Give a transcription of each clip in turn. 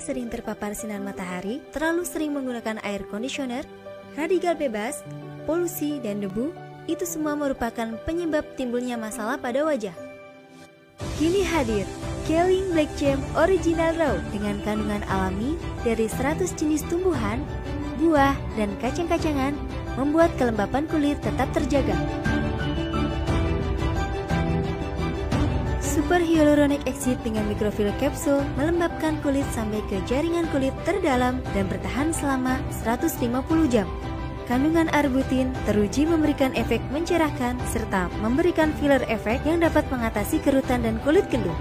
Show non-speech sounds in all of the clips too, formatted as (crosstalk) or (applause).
sering terpapar sinar matahari, terlalu sering menggunakan air conditioner, radikal bebas, polusi, dan debu, itu semua merupakan penyebab timbulnya masalah pada wajah. Kini hadir Kelling Black Jam Original Raw dengan kandungan alami dari 100 jenis tumbuhan, buah, dan kacang-kacangan membuat kelembapan kulit tetap terjaga. Super Hyaluronic Acid dengan mikrofil kapsul melembabkan kulit sampai ke jaringan kulit terdalam dan bertahan selama 150 jam. Kandungan arbutin teruji memberikan efek mencerahkan serta memberikan filler efek yang dapat mengatasi kerutan dan kulit gendut.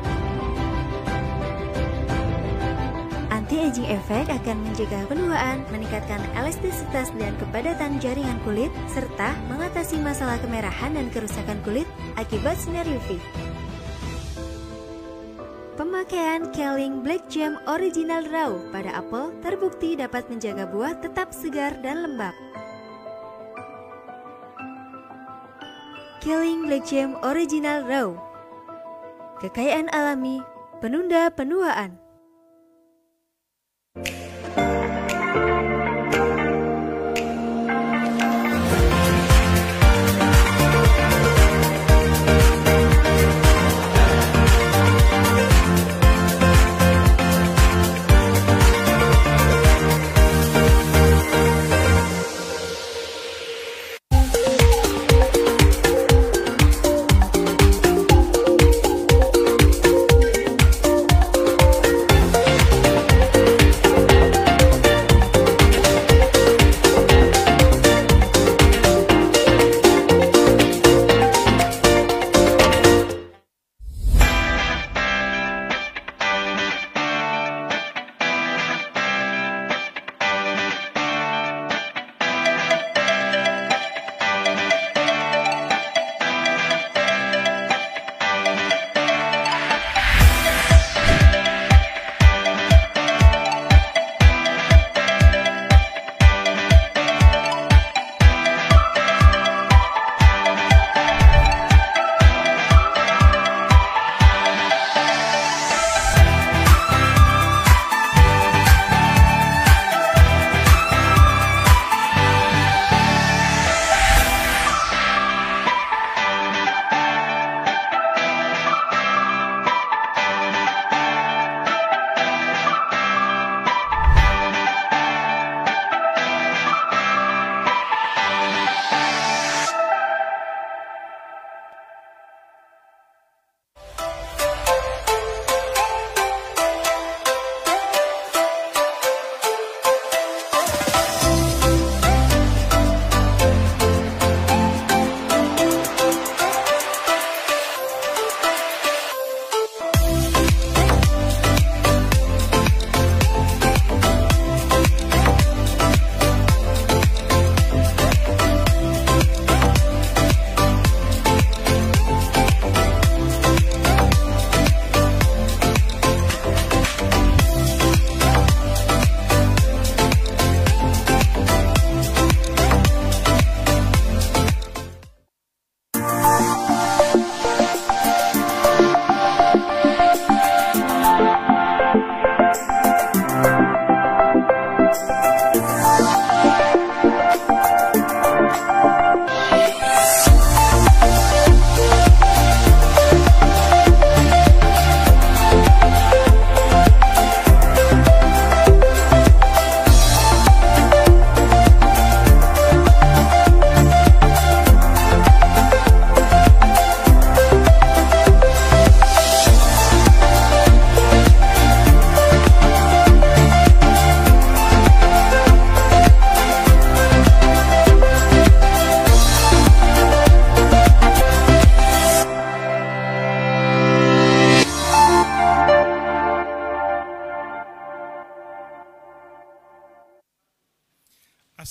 Anti-aging efek akan mencegah penuaan, meningkatkan elastisitas dan kepadatan jaringan kulit, serta mengatasi masalah kemerahan dan kerusakan kulit akibat sinar UV. Pemakaian Kelling Black Jam Original Raw pada apel terbukti dapat menjaga buah tetap segar dan lembab. Kelling Black Jam Original Raw Kekayaan alami, penunda penuaan.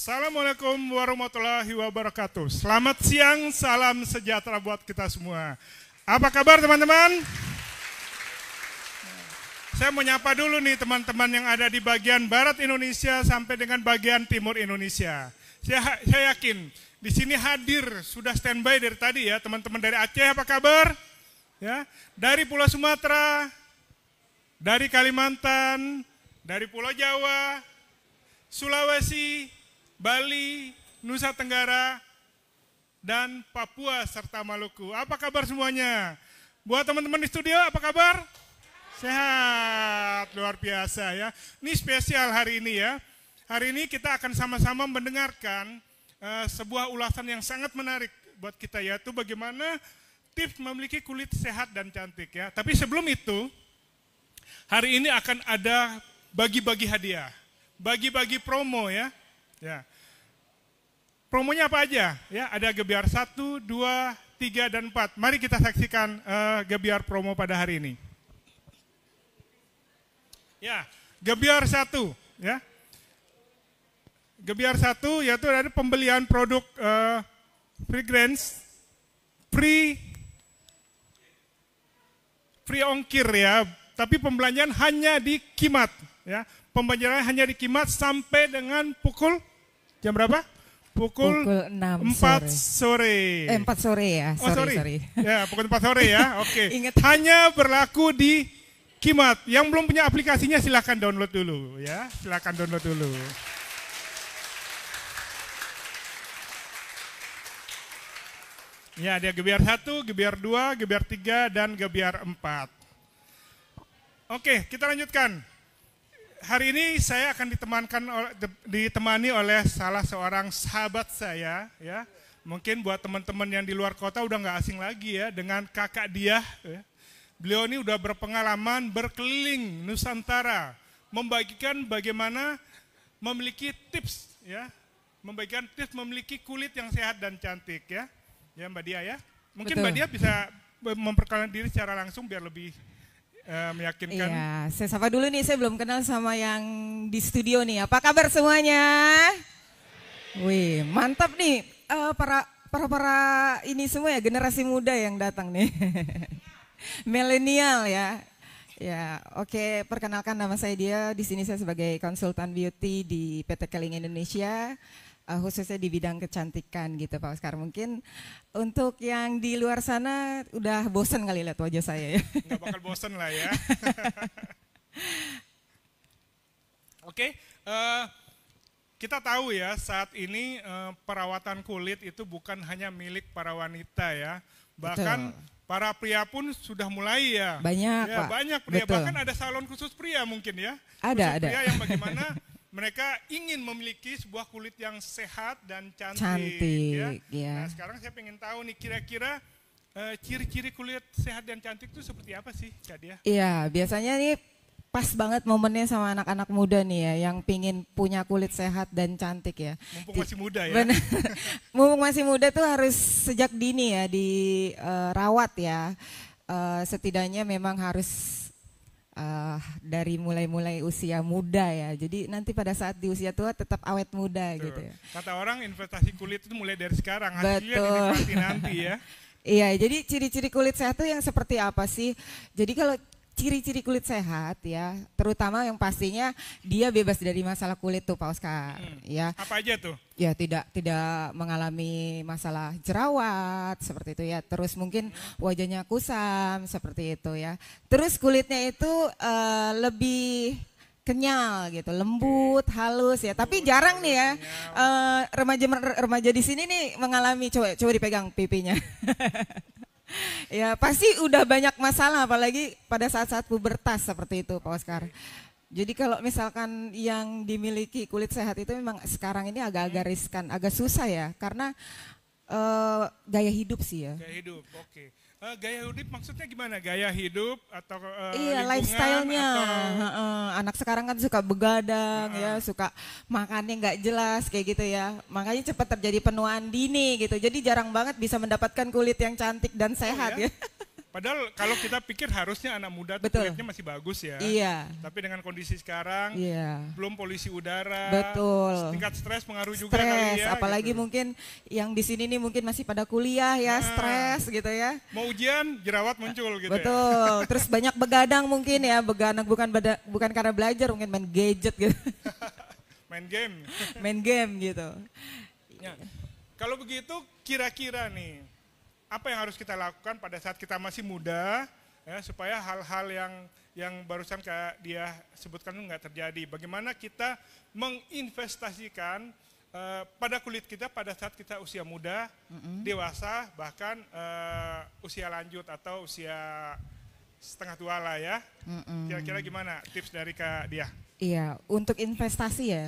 Assalamualaikum warahmatullahi wabarakatuh. Selamat siang, salam sejahtera buat kita semua. Apa kabar teman-teman? Saya mau nyapa dulu nih teman-teman yang ada di bagian barat Indonesia sampai dengan bagian timur Indonesia. Saya, saya yakin di sini hadir sudah standby dari tadi ya teman-teman dari Aceh apa kabar? Ya, dari Pulau Sumatera, dari Kalimantan, dari Pulau Jawa, Sulawesi, Bali, Nusa Tenggara, dan Papua serta Maluku. Apa kabar semuanya? Buat teman-teman di studio, apa kabar? Sehat, luar biasa ya. Ini spesial hari ini ya. Hari ini kita akan sama-sama mendengarkan uh, sebuah ulasan yang sangat menarik buat kita yaitu bagaimana tips memiliki kulit sehat dan cantik ya. Tapi sebelum itu, hari ini akan ada bagi-bagi hadiah, bagi-bagi promo ya. Ya. Promonya apa aja? Ya, ada Gebiar 1, 2, 3 dan 4. Mari kita saksikan uh, Gebiar promo pada hari ini. Ya, Gebiar 1, ya. Gebiar 1 yaitu ada pembelian produk uh, fragrance free free ongkir ya, tapi pembelanjaan hanya di Kimat ya. Pembelanjaan hanya di Kimat sampai dengan pukul jam berapa? pukul, pukul 6 4 sore. sore. Eh, 4 sore ya. Oh, sorry, oh, sorry. sorry. Ya, pukul 4 sore ya. (laughs) Oke. Okay. Hanya berlaku di Kimat. Yang belum punya aplikasinya silahkan download dulu ya. Silahkan download dulu. Ya, ada gebiar 1, gebiar 2, gebiar 3, dan gebiar 4. Oke, kita lanjutkan hari ini saya akan ditemankan ditemani oleh salah seorang sahabat saya ya. Mungkin buat teman-teman yang di luar kota udah nggak asing lagi ya dengan kakak dia. Ya. Beliau ini udah berpengalaman berkeliling Nusantara, membagikan bagaimana memiliki tips ya, membagikan tips memiliki kulit yang sehat dan cantik ya. Ya Mbak Dia ya. Mungkin Betul. Mbak Dia bisa memperkenalkan diri secara langsung biar lebih uh, meyakinkan. Iya, saya sapa dulu nih, saya belum kenal sama yang di studio nih. Apa kabar semuanya? Wih, mantap nih uh, para para para ini semua ya generasi muda yang datang nih. (laughs) Milenial ya. Ya, oke. Okay. Perkenalkan nama saya dia. Di sini saya sebagai konsultan beauty di PT Keling Indonesia uh, khususnya di bidang kecantikan gitu Pak Oscar. Mungkin untuk yang di luar sana udah bosen kali lihat wajah saya ya. (laughs) Nggak bakal bosen lah ya. (laughs) Oke, okay, uh, eh, kita tahu ya saat ini uh, perawatan kulit itu bukan hanya milik para wanita ya. Bahkan Betul. Para pria pun sudah mulai ya. Banyak, ya, Pak. Banyak pria, Betul. bahkan ada salon khusus pria mungkin ya. Ada, khusus ada. Pria yang bagaimana (laughs) mereka ingin memiliki sebuah kulit yang sehat dan cantik. Cantik, ya. ya. Nah sekarang saya ingin tahu nih kira-kira uh, ciri-ciri kulit sehat dan cantik itu seperti apa sih Kak Dia? Iya biasanya nih pas banget momennya sama anak-anak muda nih ya yang pingin punya kulit sehat dan cantik ya. Mumpung masih muda ya. Bener, (laughs) mumpung masih muda tuh harus sejak dini ya dirawat eh, ya. Uh, setidaknya memang harus uh, dari mulai-mulai usia muda ya. Jadi nanti pada saat di usia tua tetap awet muda Betul. gitu ya. Kata orang investasi kulit itu mulai dari sekarang, hasilnya Betul. nanti ya. (laughs) Iya, jadi ciri-ciri kulit sehat itu yang seperti apa sih? Jadi kalau ciri-ciri kulit sehat ya, terutama yang pastinya dia bebas dari masalah kulit tuh Pak Oscar hmm. ya. Apa aja tuh? Ya tidak tidak mengalami masalah jerawat seperti itu ya. Terus mungkin hmm. wajahnya kusam seperti itu ya. Terus kulitnya itu uh, lebih kenyal gitu, lembut, halus ya. Tapi jarang nih ya uh, remaja remaja di sini nih mengalami coba coba dipegang pipinya. (laughs) ya pasti udah banyak masalah apalagi pada saat-saat pubertas seperti itu Pak Oscar. Jadi kalau misalkan yang dimiliki kulit sehat itu memang sekarang ini agak-agak riskan, agak susah ya karena uh, gaya hidup sih ya. Gaya hidup, oke. Okay. Uh, gaya hidup maksudnya gimana? Gaya hidup atau uh, iya lifestyle-nya. Atau... Uh, uh, anak sekarang kan suka begadang uh, ya, suka makannya nggak jelas kayak gitu ya. Makanya cepat terjadi penuaan dini gitu. Jadi jarang banget bisa mendapatkan kulit yang cantik dan oh, sehat oh, ya. ya. (laughs) Padahal kalau kita pikir harusnya anak muda tuh Betul. masih bagus ya. Iya. Tapi dengan kondisi sekarang, iya. belum polisi udara. Betul. Tingkat stres pengaruh stress, juga kali ya. Gitu. apalagi gitu. mungkin yang di sini nih mungkin masih pada kuliah ya, nah, stres gitu ya. Mau ujian, jerawat muncul gitu ya. Betul. Ya. (laughs) Terus banyak begadang mungkin ya, begadang bukan beda, bukan karena belajar, mungkin main gadget gitu. (laughs) main game. main game gitu. Ya. Kalau begitu kira-kira nih apa yang harus kita lakukan pada saat kita masih muda ya, supaya hal-hal yang yang barusan Kak dia sebutkan itu nggak terjadi. Bagaimana kita menginvestasikan uh, pada kulit kita pada saat kita usia muda, mm-hmm. dewasa, bahkan uh, usia lanjut atau usia setengah tua lah ya. Mm-hmm. Kira-kira gimana tips dari Kak dia? Iya, untuk investasi ya.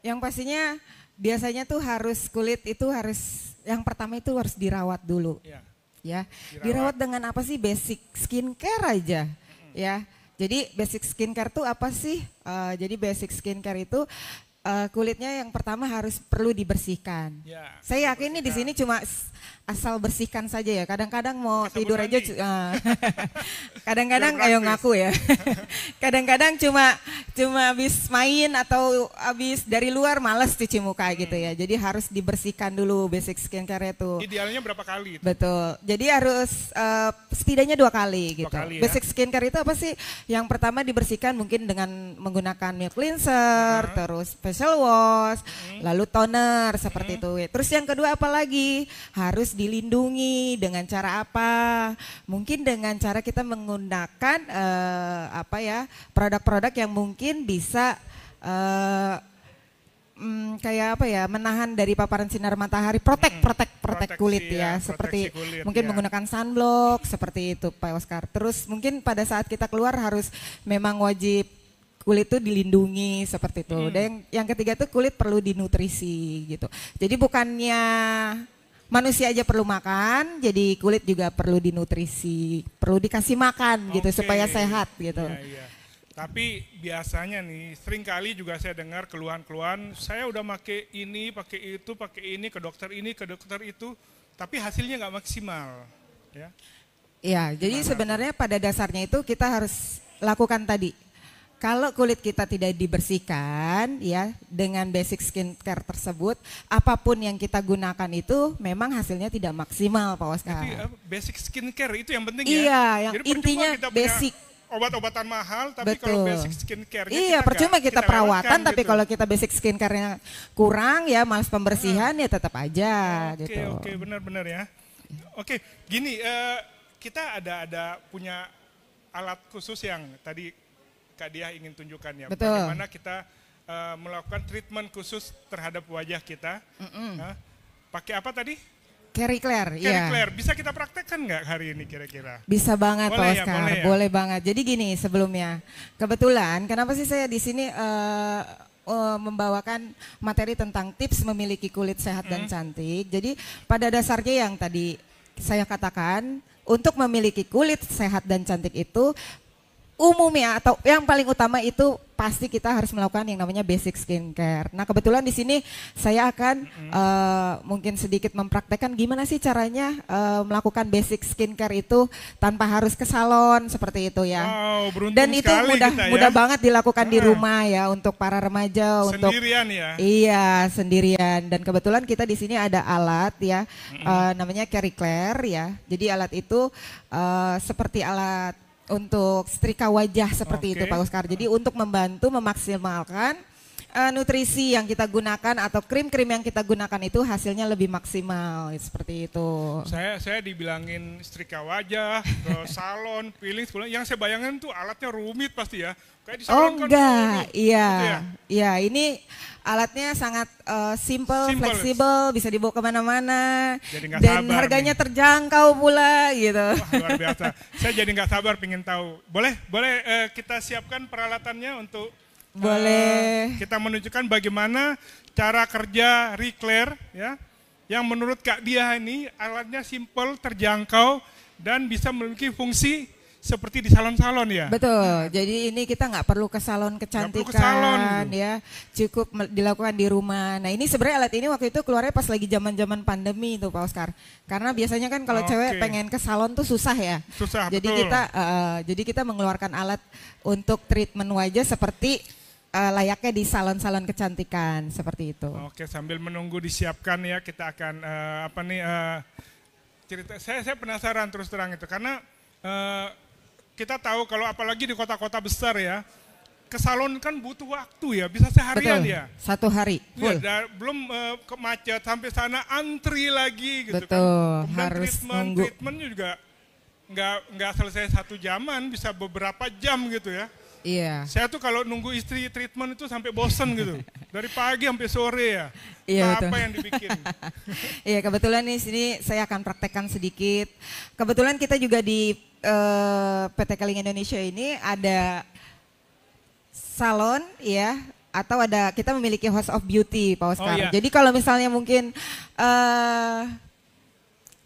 Yang pastinya biasanya tuh harus kulit itu harus yang pertama itu harus dirawat dulu. Ya. ya. Dirawat. dirawat dengan apa sih basic skincare aja. Hmm. Ya. Jadi basic skincare tuh apa sih? Uh, jadi basic skincare itu uh, kulitnya yang pertama harus perlu dibersihkan. Ya, Saya yakin ini di sini cuma asal bersihkan saja ya. Kadang-kadang mau tidur aja (laughs) ah. kadang-kadang ayo ngaku ya. (laughs) kadang-kadang cuma cuma habis main atau habis dari luar males cuci muka hmm. gitu ya. Jadi harus dibersihkan dulu basic skincare itu. Idealnya berapa kali? Itu? Betul. Jadi harus uh, setidaknya dua kali dua gitu. Kali, ya? Basic skincare itu apa sih? Yang pertama dibersihkan mungkin dengan menggunakan milk cleanser, hmm. terus facial wash, hmm. lalu toner seperti hmm. itu. Terus yang kedua apa lagi? Harus dilindungi dengan cara apa? Mungkin dengan cara kita menggunakan uh, apa ya produk-produk yang mungkin bisa uh, Hmm, kayak apa ya menahan dari paparan sinar matahari protek hmm, protek protek kulit ya, ya seperti kulit, mungkin ya. menggunakan sunblock seperti itu Pak Oscar terus mungkin pada saat kita keluar harus memang wajib kulit itu dilindungi seperti itu hmm. dan yang, yang ketiga tuh kulit perlu dinutrisi gitu jadi bukannya manusia aja perlu makan, jadi kulit juga perlu dinutrisi, perlu dikasih makan okay. gitu supaya sehat gitu. Iya, iya. Tapi biasanya nih, sering kali juga saya dengar keluhan-keluhan, saya udah pakai ini, pakai itu, pakai ini ke dokter ini, ke dokter itu, tapi hasilnya nggak maksimal, ya. Ya, jadi sebenarnya pada dasarnya itu kita harus lakukan tadi kalau kulit kita tidak dibersihkan ya dengan basic skincare tersebut, apapun yang kita gunakan itu memang hasilnya tidak maksimal Pak Oscar. Jadi, eh, basic skincare itu yang penting iya, ya. Iya, yang Jadi intinya basic obat-obatan mahal tapi Betul. kalau basic skincare Iya, kita percuma gak, kita, kita perawatan gitu. tapi kalau kita basic skincare-nya kurang ya malas pembersihan hmm. ya tetap aja okay, gitu. Oke, okay, oke, benar-benar ya. Oke, okay, gini uh, kita ada ada punya alat khusus yang tadi Kak Diah ingin tunjukkan ya. Betul. Bagaimana kita uh, melakukan treatment khusus terhadap wajah kita. Mm -mm. Uh, pakai apa tadi? Kerry Claire, Kerry ya. Claire, bisa kita praktekkan nggak hari ini kira-kira? Bisa banget, boleh ya, Oscar, ya, boleh, ya? boleh banget. Jadi gini sebelumnya, kebetulan kenapa sih saya di sini uh, membawakan materi tentang tips memiliki kulit sehat dan cantik. Jadi pada dasarnya yang tadi saya katakan, untuk memiliki kulit sehat dan cantik itu umum ya atau yang paling utama itu pasti kita harus melakukan yang namanya basic skincare. Nah kebetulan di sini saya akan mm-hmm. uh, mungkin sedikit mempraktekkan gimana sih caranya uh, melakukan basic skincare itu tanpa harus ke salon seperti itu ya. Wow, Dan itu mudah ya? mudah banget dilakukan hmm. di ah. rumah ya untuk para remaja sendirian untuk sendirian ya. Iya sendirian. Dan kebetulan kita di sini ada alat ya mm-hmm. uh, namanya Cariclair ya. Jadi alat itu uh, seperti alat untuk setrika wajah seperti okay. itu Pak Oscar. Jadi untuk membantu memaksimalkan uh, nutrisi yang kita gunakan atau krim-krim yang kita gunakan itu hasilnya lebih maksimal seperti itu. Saya saya dibilangin setrika wajah ke (laughs) salon, peeling pilih yang saya bayangkan tuh alatnya rumit pasti ya. Kayak oh kan enggak, gitu iya. ya? Iya, ini alatnya sangat uh, simple, simple, fleksibel, bisa dibawa kemana-mana dan harganya nih. terjangkau pula gitu. Wah, luar biasa. saya jadi nggak sabar pingin tahu. Boleh, boleh uh, kita siapkan peralatannya untuk Nah, Boleh. Uh, kita menunjukkan bagaimana cara kerja Reclair ya. Yang menurut Kak Dia ini alatnya simple, terjangkau dan bisa memiliki fungsi seperti di salon-salon ya. Betul. Jadi ini kita nggak perlu ke salon kecantikan gak perlu ke salon. Gitu. ya. Cukup dilakukan di rumah. Nah, ini sebenarnya alat ini waktu itu keluarnya pas lagi zaman-zaman pandemi itu Pak Oscar. Karena biasanya kan kalau okay. cewek pengen ke salon tuh susah ya. Susah. Jadi betul. kita uh, jadi kita mengeluarkan alat untuk treatment wajah seperti uh, layaknya di salon-salon kecantikan seperti itu. Oke, sambil menunggu disiapkan ya kita akan uh, apa nih uh, cerita. Saya saya penasaran terus terang itu karena uh, kita tahu kalau apalagi di kota-kota besar ya ke salon kan butuh waktu ya, bisa seharian Betul. ya. Satu hari. Iya, full. Ya, dan belum uh, ke macet sampai sana antri lagi gitu kan. Betul, kan. harus treatment, nunggu. treatmentnya juga nggak nggak selesai satu jaman, bisa beberapa jam gitu ya. Iya. Saya tuh kalau nunggu istri treatment itu sampai bosen gitu. Dari pagi sampai sore ya. Iya, Yeah, Apa yang dibikin? (laughs) Iya, kebetulan di sini saya akan praktekkan sedikit. Kebetulan kita juga di uh, eh, PT Keling Indonesia ini ada salon ya atau ada kita memiliki house of beauty Pak Oscar. Oh, iya. Jadi kalau misalnya mungkin uh,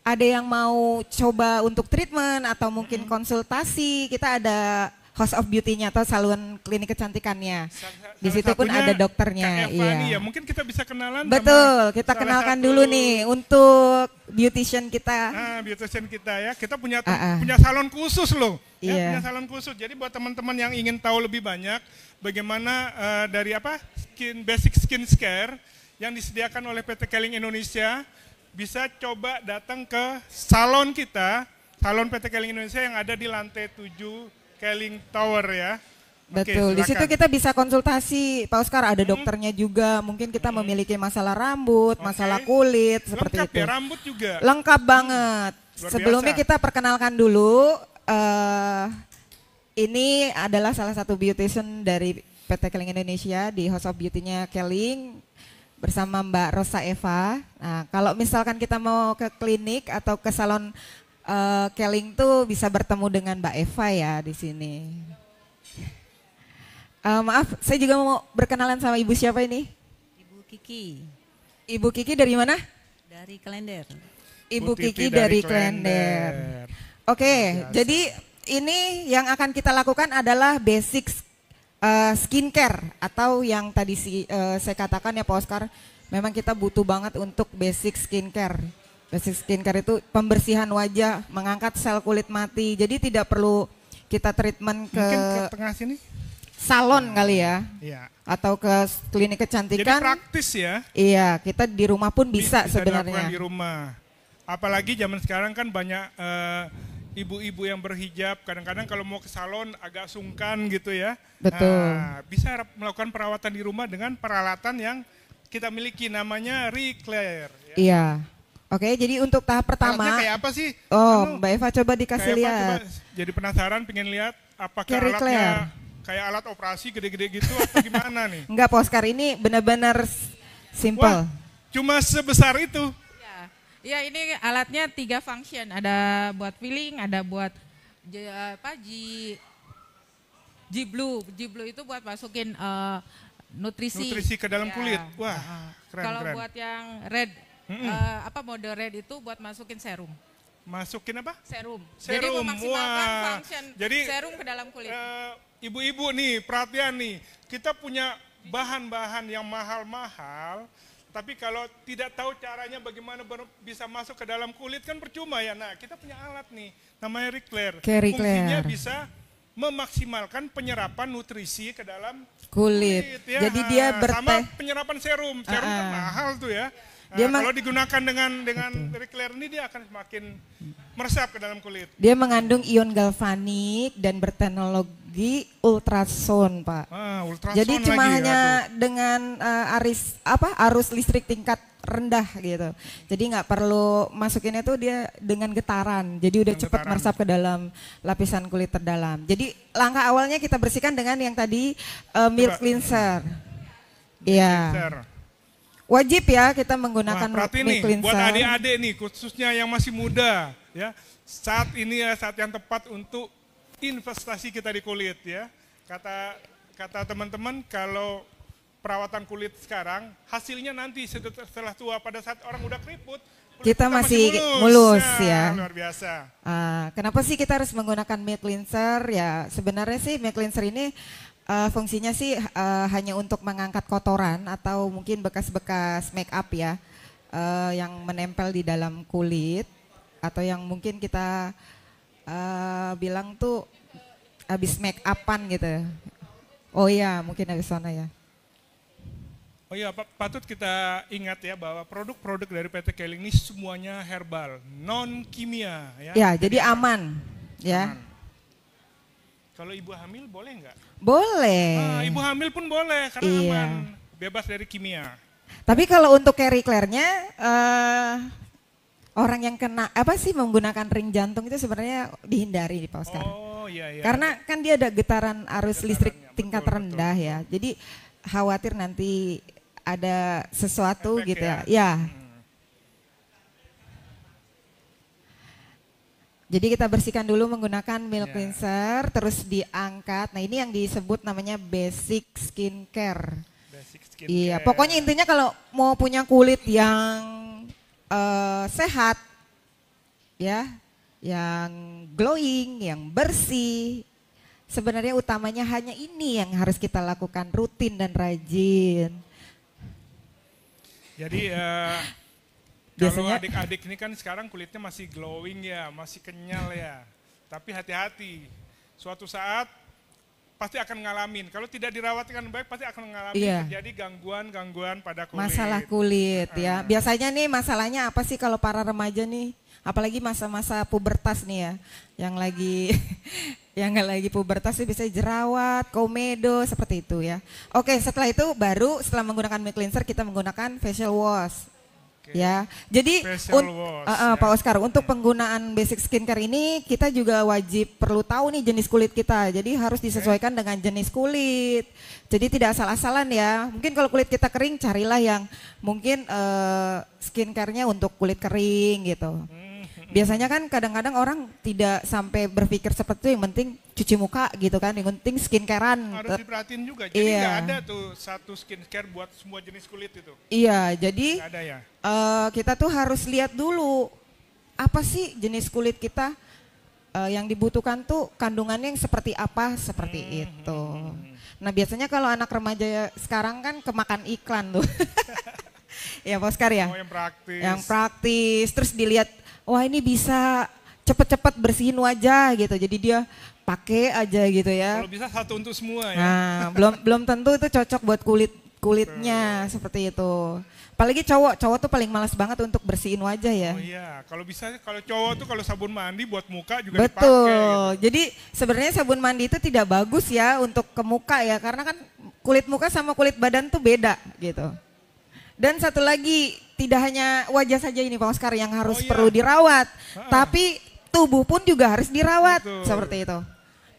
ada yang mau coba untuk treatment atau mungkin konsultasi, kita ada House of beauty-nya atau salon klinik kecantikannya. di situ pun ada dokternya. iya. ya. Mungkin kita bisa kenalan. Betul, kita kenalkan satu, dulu nih untuk beautician kita. Nah, beautician kita ya. Kita punya uh -uh. punya salon khusus loh. Ya, iya. punya salon khusus. Jadi buat teman-teman yang ingin tahu lebih banyak bagaimana uh, dari apa? skin basic skin care yang disediakan oleh PT Keling Indonesia bisa coba datang ke salon kita, salon PT Keling Indonesia yang ada di lantai 7 Keling Tower ya. Betul. Okay, Di situ kita bisa konsultasi, Pak Oscar ada hmm. dokternya juga. Mungkin kita hmm. memiliki masalah rambut, okay. masalah kulit Lengkap seperti Lengkap ya, itu. Ya, rambut juga. Lengkap banget. Hmm. Sebelumnya kita perkenalkan dulu uh, ini adalah salah satu beautician dari PT Keling Indonesia di House of Beauty-nya Keling bersama Mbak Rosa Eva. Nah, kalau misalkan kita mau ke klinik atau ke salon uh, Keling tuh bisa bertemu dengan Mbak Eva ya di sini. Uh, maaf, saya juga mau berkenalan sama ibu siapa ini? Ibu Kiki. Ibu Kiki dari mana? Dari Klender. Ibu Kiki dari, dari Klender. Oke, okay, jadi ini yang akan kita lakukan adalah basic uh, skincare atau yang tadi si, uh, saya katakan ya Pak Oscar, memang kita butuh banget untuk basic skincare Basic skincare itu pembersihan wajah, mengangkat sel kulit mati. Jadi tidak perlu kita treatment ke ke tengah sini. Salon hmm. kali ya. Iya. Atau ke klinik kecantikan. Jadi praktis ya. Iya, kita di rumah pun bisa, bisa sebenarnya. di rumah. Apalagi zaman sekarang kan banyak ibu eh, ibu-ibu yang berhijab kadang-kadang kalau mau ke salon agak sungkan gitu ya. Betul. Nah, bisa melakukan perawatan di rumah dengan peralatan yang kita miliki namanya Reclair. Ya. Iya. Oke, jadi untuk tahap pertama. Alatnya kayak apa sih? Oh, Kamu, Mbak Eva coba dikasih lihat. jadi penasaran, pengen lihat apa alatnya kayak alat operasi gede-gede gitu atau gimana nih? (laughs) Enggak, Oscar ini benar-benar simple. Wah, cuma sebesar itu. Ya, ya ini alatnya tiga function. Ada buat feeling, ada buat apa G, G blue. G blue itu buat masukin uh, nutrisi. Nutrisi ke dalam ya. kulit. Wah, keren keren. Kalau keren. buat yang red hmm. uh, apa moderate itu buat masukin serum. Masukin apa? Serum. serum. Jadi memaksimalkan Wah. Jadi, serum ke dalam kulit. Eh, ibu-ibu nih, perhatian nih. Kita punya bahan-bahan yang mahal-mahal, tapi kalau tidak tahu caranya bagaimana bisa masuk ke dalam kulit kan percuma ya. Nah, kita punya alat nih, namanya Ricler. Fungsinya bisa memaksimalkan penyerapan nutrisi ke dalam kulit. kulit ya. Jadi dia berteh. penyerapan serum. Serum uh -uh. kan mahal tuh ya dia eh, kalau digunakan dengan dengan Reclair ini dia akan semakin meresap ke dalam kulit. Dia mengandung ion galvanik dan berteknologi ultrason, Pak. Ah, ultrason Jadi cuma lagi, hanya aduh. dengan uh, aris apa arus listrik tingkat rendah gitu. Jadi nggak perlu masukinnya tuh dia dengan getaran. Jadi udah cepet cepat meresap ke dalam lapisan kulit terdalam. Jadi langkah awalnya kita bersihkan dengan yang tadi uh, milk Coba. cleanser. Iya. Wajib ya kita menggunakan Wah, nih, cleanser. Buat adik-adik nih, khususnya yang masih muda, ya saat ini ya saat yang tepat untuk investasi kita di kulit ya. Kata kata teman-teman kalau perawatan kulit sekarang hasilnya nanti setelah tua pada saat orang udah keriput kita, masih, masih mulus, mulus ya. ya. Luar biasa. Uh, kenapa sih kita harus menggunakan mie cleanser? Ya sebenarnya sih mie cleanser ini Uh, fungsinya sih uh, hanya untuk mengangkat kotoran atau mungkin bekas-bekas make up ya uh, yang menempel di dalam kulit atau yang mungkin kita uh, bilang tuh habis make upan gitu. Oh iya, mungkin dari sana ya. Oh iya, patut kita ingat ya bahwa produk-produk dari PT Keling ini semuanya herbal, non kimia ya. Ya, jadi aman, aman. ya. Aman. Kalau ibu hamil boleh nggak? Boleh. Nah, ibu hamil pun boleh karena iya. aman, bebas dari kimia. Tapi kalau untuk carry clearnya uh, eh, orang yang kena apa sih menggunakan ring jantung itu sebenarnya dihindari di Pak Oscar. Oh iya iya. Karena kan dia ada getaran arus listrik tingkat betul, rendah betul. ya. Jadi khawatir nanti ada sesuatu Efek gitu ya. Ya. ya. Hmm Jadi kita bersihkan dulu menggunakan milk yeah. cleanser, terus diangkat. Nah ini yang disebut namanya basic skincare. Basic Iya, pokoknya intinya kalau mau punya kulit yang uh, sehat, ya, yang glowing, yang bersih, sebenarnya utamanya hanya ini yang harus kita lakukan rutin dan rajin. Jadi uh, biasanya adik-adik ini kan sekarang kulitnya masih glowing ya, masih kenyal ya. Tapi hati-hati, suatu saat pasti akan ngalamin. Kalau tidak dirawat dengan baik pasti akan ngalamin iya. terjadi gangguan-gangguan pada kulit. Masalah kulit ya. Biasanya nih masalahnya apa sih kalau para remaja nih? Apalagi masa-masa pubertas nih ya, yang lagi (laughs) yang lagi pubertas sih bisa jerawat, komedo seperti itu ya. Oke, setelah itu baru setelah menggunakan mic cleanser kita menggunakan facial wash Okay. Ya, jadi un, uh, uh, Pak Oscar, untuk penggunaan basic skincare ini kita juga wajib perlu tahu nih jenis kulit kita. Jadi harus disesuaikan okay. dengan jenis kulit. Jadi tidak asal-asalan ya. Mungkin kalau kulit kita kering, carilah yang mungkin uh, skincarenya untuk kulit kering gitu. Hmm biasanya kan kadang-kadang orang tidak sampai berpikir seperti itu yang penting cuci muka gitu kan yang penting skincarean harus diperhatiin juga jadi iya. gak ada tuh satu skincare buat semua jenis kulit itu iya jadi ada ya. uh, kita tuh harus lihat dulu apa sih jenis kulit kita uh, yang dibutuhkan tuh kandungannya yang seperti apa seperti hmm, hmm itu hmm, hmm, hmm. nah biasanya kalau anak remaja sekarang kan kemakan iklan tuh ya bos Oscar ya oh, yang praktis yang praktis terus dilihat wah ini bisa cepet-cepet bersihin wajah gitu. Jadi dia pakai aja gitu ya. Kalau bisa satu untuk semua ya. Nah, belum belum tentu itu cocok buat kulit kulitnya seperti itu. Apalagi cowok, cowok tuh paling malas banget untuk bersihin wajah ya. Oh iya, kalau bisa kalau cowok tuh kalau sabun mandi buat muka juga Betul. dipakai. Betul. Gitu. Jadi sebenarnya sabun mandi itu tidak bagus ya untuk ke muka ya karena kan kulit muka sama kulit badan tuh beda gitu. Dan satu lagi tidak hanya wajah saja ini Pak Oscar yang harus oh, iya. perlu dirawat, ha -ha. tapi tubuh pun juga harus dirawat Betul. seperti itu.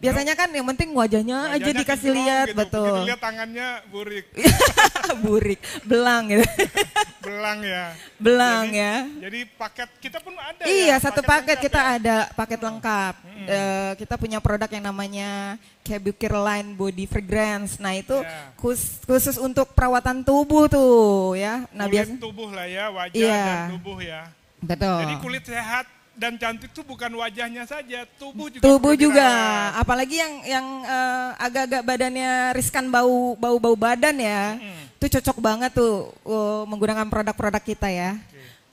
Biasanya kan yang penting wajahnya, wajahnya aja dikasih lihat, gitu. betul. Lihat tangannya burik. (laughs) burik, belang gitu. (laughs) belang ya. Belang jadi, ya. Jadi paket kita pun ada. Iya, ya, satu paket, kita ya. ada paket hmm. lengkap. Hmm. E, kita punya produk yang namanya Kebukir Line Body Fragrance. Nah, itu yeah. khusus, khusus untuk perawatan tubuh tuh ya. Nah, biasanya tubuh lah ya, wajah yeah. dan tubuh ya. Betul. Jadi kulit sehat dan cantik tuh bukan wajahnya saja, tubuh juga. Tubuh juga, juga, apalagi yang yang uh, agak-agak badannya riskan bau bau bau badan ya, hmm. tuh cocok banget tuh uh, menggunakan produk-produk kita ya.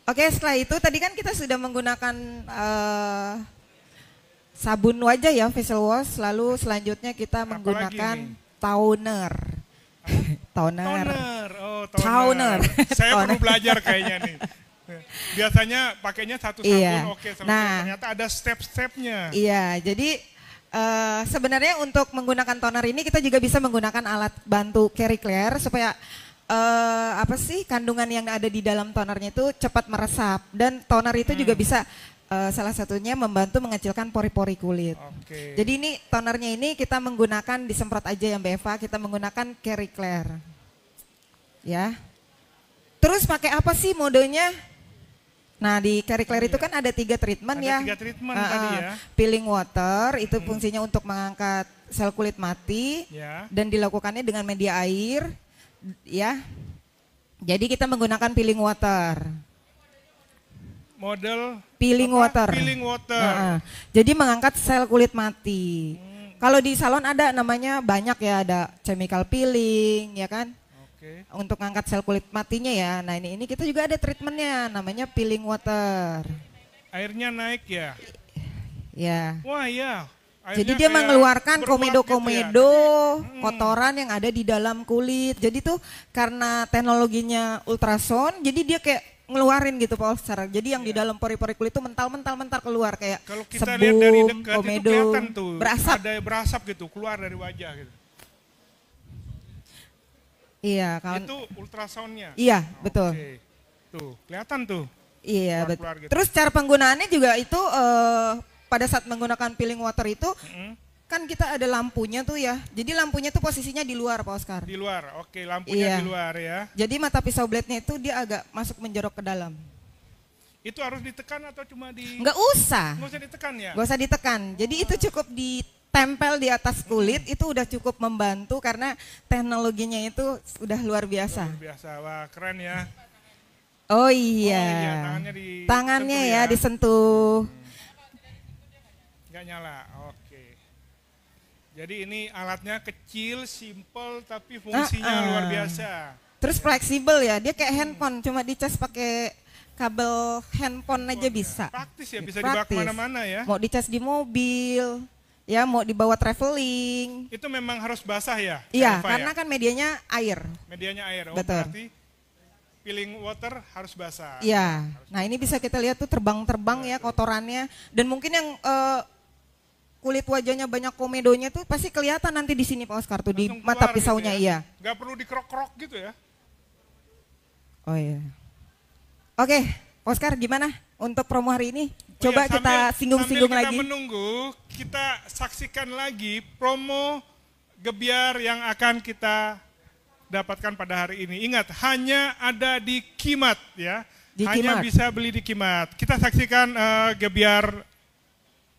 Oke. Okay. okay, setelah itu tadi kan kita sudah menggunakan uh, sabun wajah ya facial wash, lalu selanjutnya kita apalagi menggunakan toner. (laughs) Toner. Toner. Oh, toner. toner. Saya (laughs) toner. perlu belajar kayaknya nih. Biasanya pakainya satu sabun iya. oke, okay, nah, ternyata ada step-stepnya. Iya, jadi uh, sebenarnya untuk menggunakan toner ini kita juga bisa menggunakan alat bantu carry clear supaya uh, apa sih kandungan yang ada di dalam tonernya itu cepat meresap dan toner itu hmm. juga bisa uh, salah satunya membantu mengecilkan pori-pori kulit. Okay. Jadi ini tonernya ini kita menggunakan disemprot aja yang BEVA kita menggunakan Carry Clear. Ya. Terus pakai apa sih modenya? Nah di clear iya. itu kan ada tiga treatment ada ya. Tiga treatment uh, tadi ya. Peeling water itu hmm. fungsinya untuk mengangkat sel kulit mati ya. dan dilakukannya dengan media air, ya. Jadi kita menggunakan peeling water. Model peeling water. Peeling water. Uh, uh. Jadi mengangkat sel kulit mati. Hmm. Kalau di salon ada namanya banyak ya ada chemical peeling ya kan Okay. Untuk ngangkat sel kulit matinya ya. Nah ini ini kita juga ada treatmentnya, namanya peeling water. Airnya naik ya? Ya. Wah ya. Airnya Jadi dia mengeluarkan komedo-komedo, gitu ya. kotoran yang ada di dalam kulit. Jadi tuh karena teknologinya ultrason, jadi dia kayak ngeluarin gitu Pak Ulster. Jadi yang ya. di iya. dalam pori-pori kulit itu mental-mental mental keluar kayak Kalau kita sebum, lihat komedo, berasap. ada berasap gitu keluar dari wajah gitu. Iya, kawan. Itu ultrasoundnya. Iya, oh, betul. Okay. Tuh, kelihatan tuh. Iya, betul. Gitu. Terus cara penggunaannya juga itu uh, pada saat menggunakan peeling water itu mm-hmm. kan kita ada lampunya tuh ya. Jadi lampunya tuh posisinya di luar, Pak Oscar. Di luar. Oke, lampunya iya. di luar ya. Jadi mata pisau blade-nya itu dia agak masuk menjorok ke dalam. Itu harus ditekan atau cuma di Enggak usah. Enggak usah ditekan ya? Enggak usah ditekan. Jadi oh. itu cukup di tempel di atas kulit itu udah cukup membantu karena teknologinya itu sudah luar biasa. Luar biasa, wah keren ya. Oh iya. Oh, iya. Tangannya, di tangannya ya, ya disentuh. Hmm. nyala, oke. Jadi ini alatnya kecil, simple, tapi fungsinya uh, uh. luar biasa. Terus fleksibel ya, dia kayak hmm. handphone, cuma dicas pakai kabel handphone, handphone aja ya. bisa. Praktis ya, bisa dibawa kemana-mana ya. Mau dicas di mobil, ya mau dibawa traveling. Itu memang harus basah ya? Iya, ya? karena ya? kan medianya air. Medianya air, oh Betul. berarti peeling water harus basah. Iya, nah ini bisa kita lihat tuh terbang-terbang ya, kotorannya. Dan mungkin yang uh, kulit wajahnya banyak komedonya tuh pasti kelihatan nanti di sini Pak Oscar tuh Langsung di mata gitu pisaunya gitu ya. iya. Gak perlu dikrok-krok gitu ya. Oh iya. Oke, okay. Oscar gimana untuk promo hari ini? Oh Coba oh ya, kita singgung-singgung lagi. kita menunggu, kita saksikan lagi promo gebiar yang akan kita dapatkan pada hari ini. Ingat, hanya ada di Kimat ya. Di hanya Kimat. bisa beli di Kimat. Kita saksikan uh, gebiar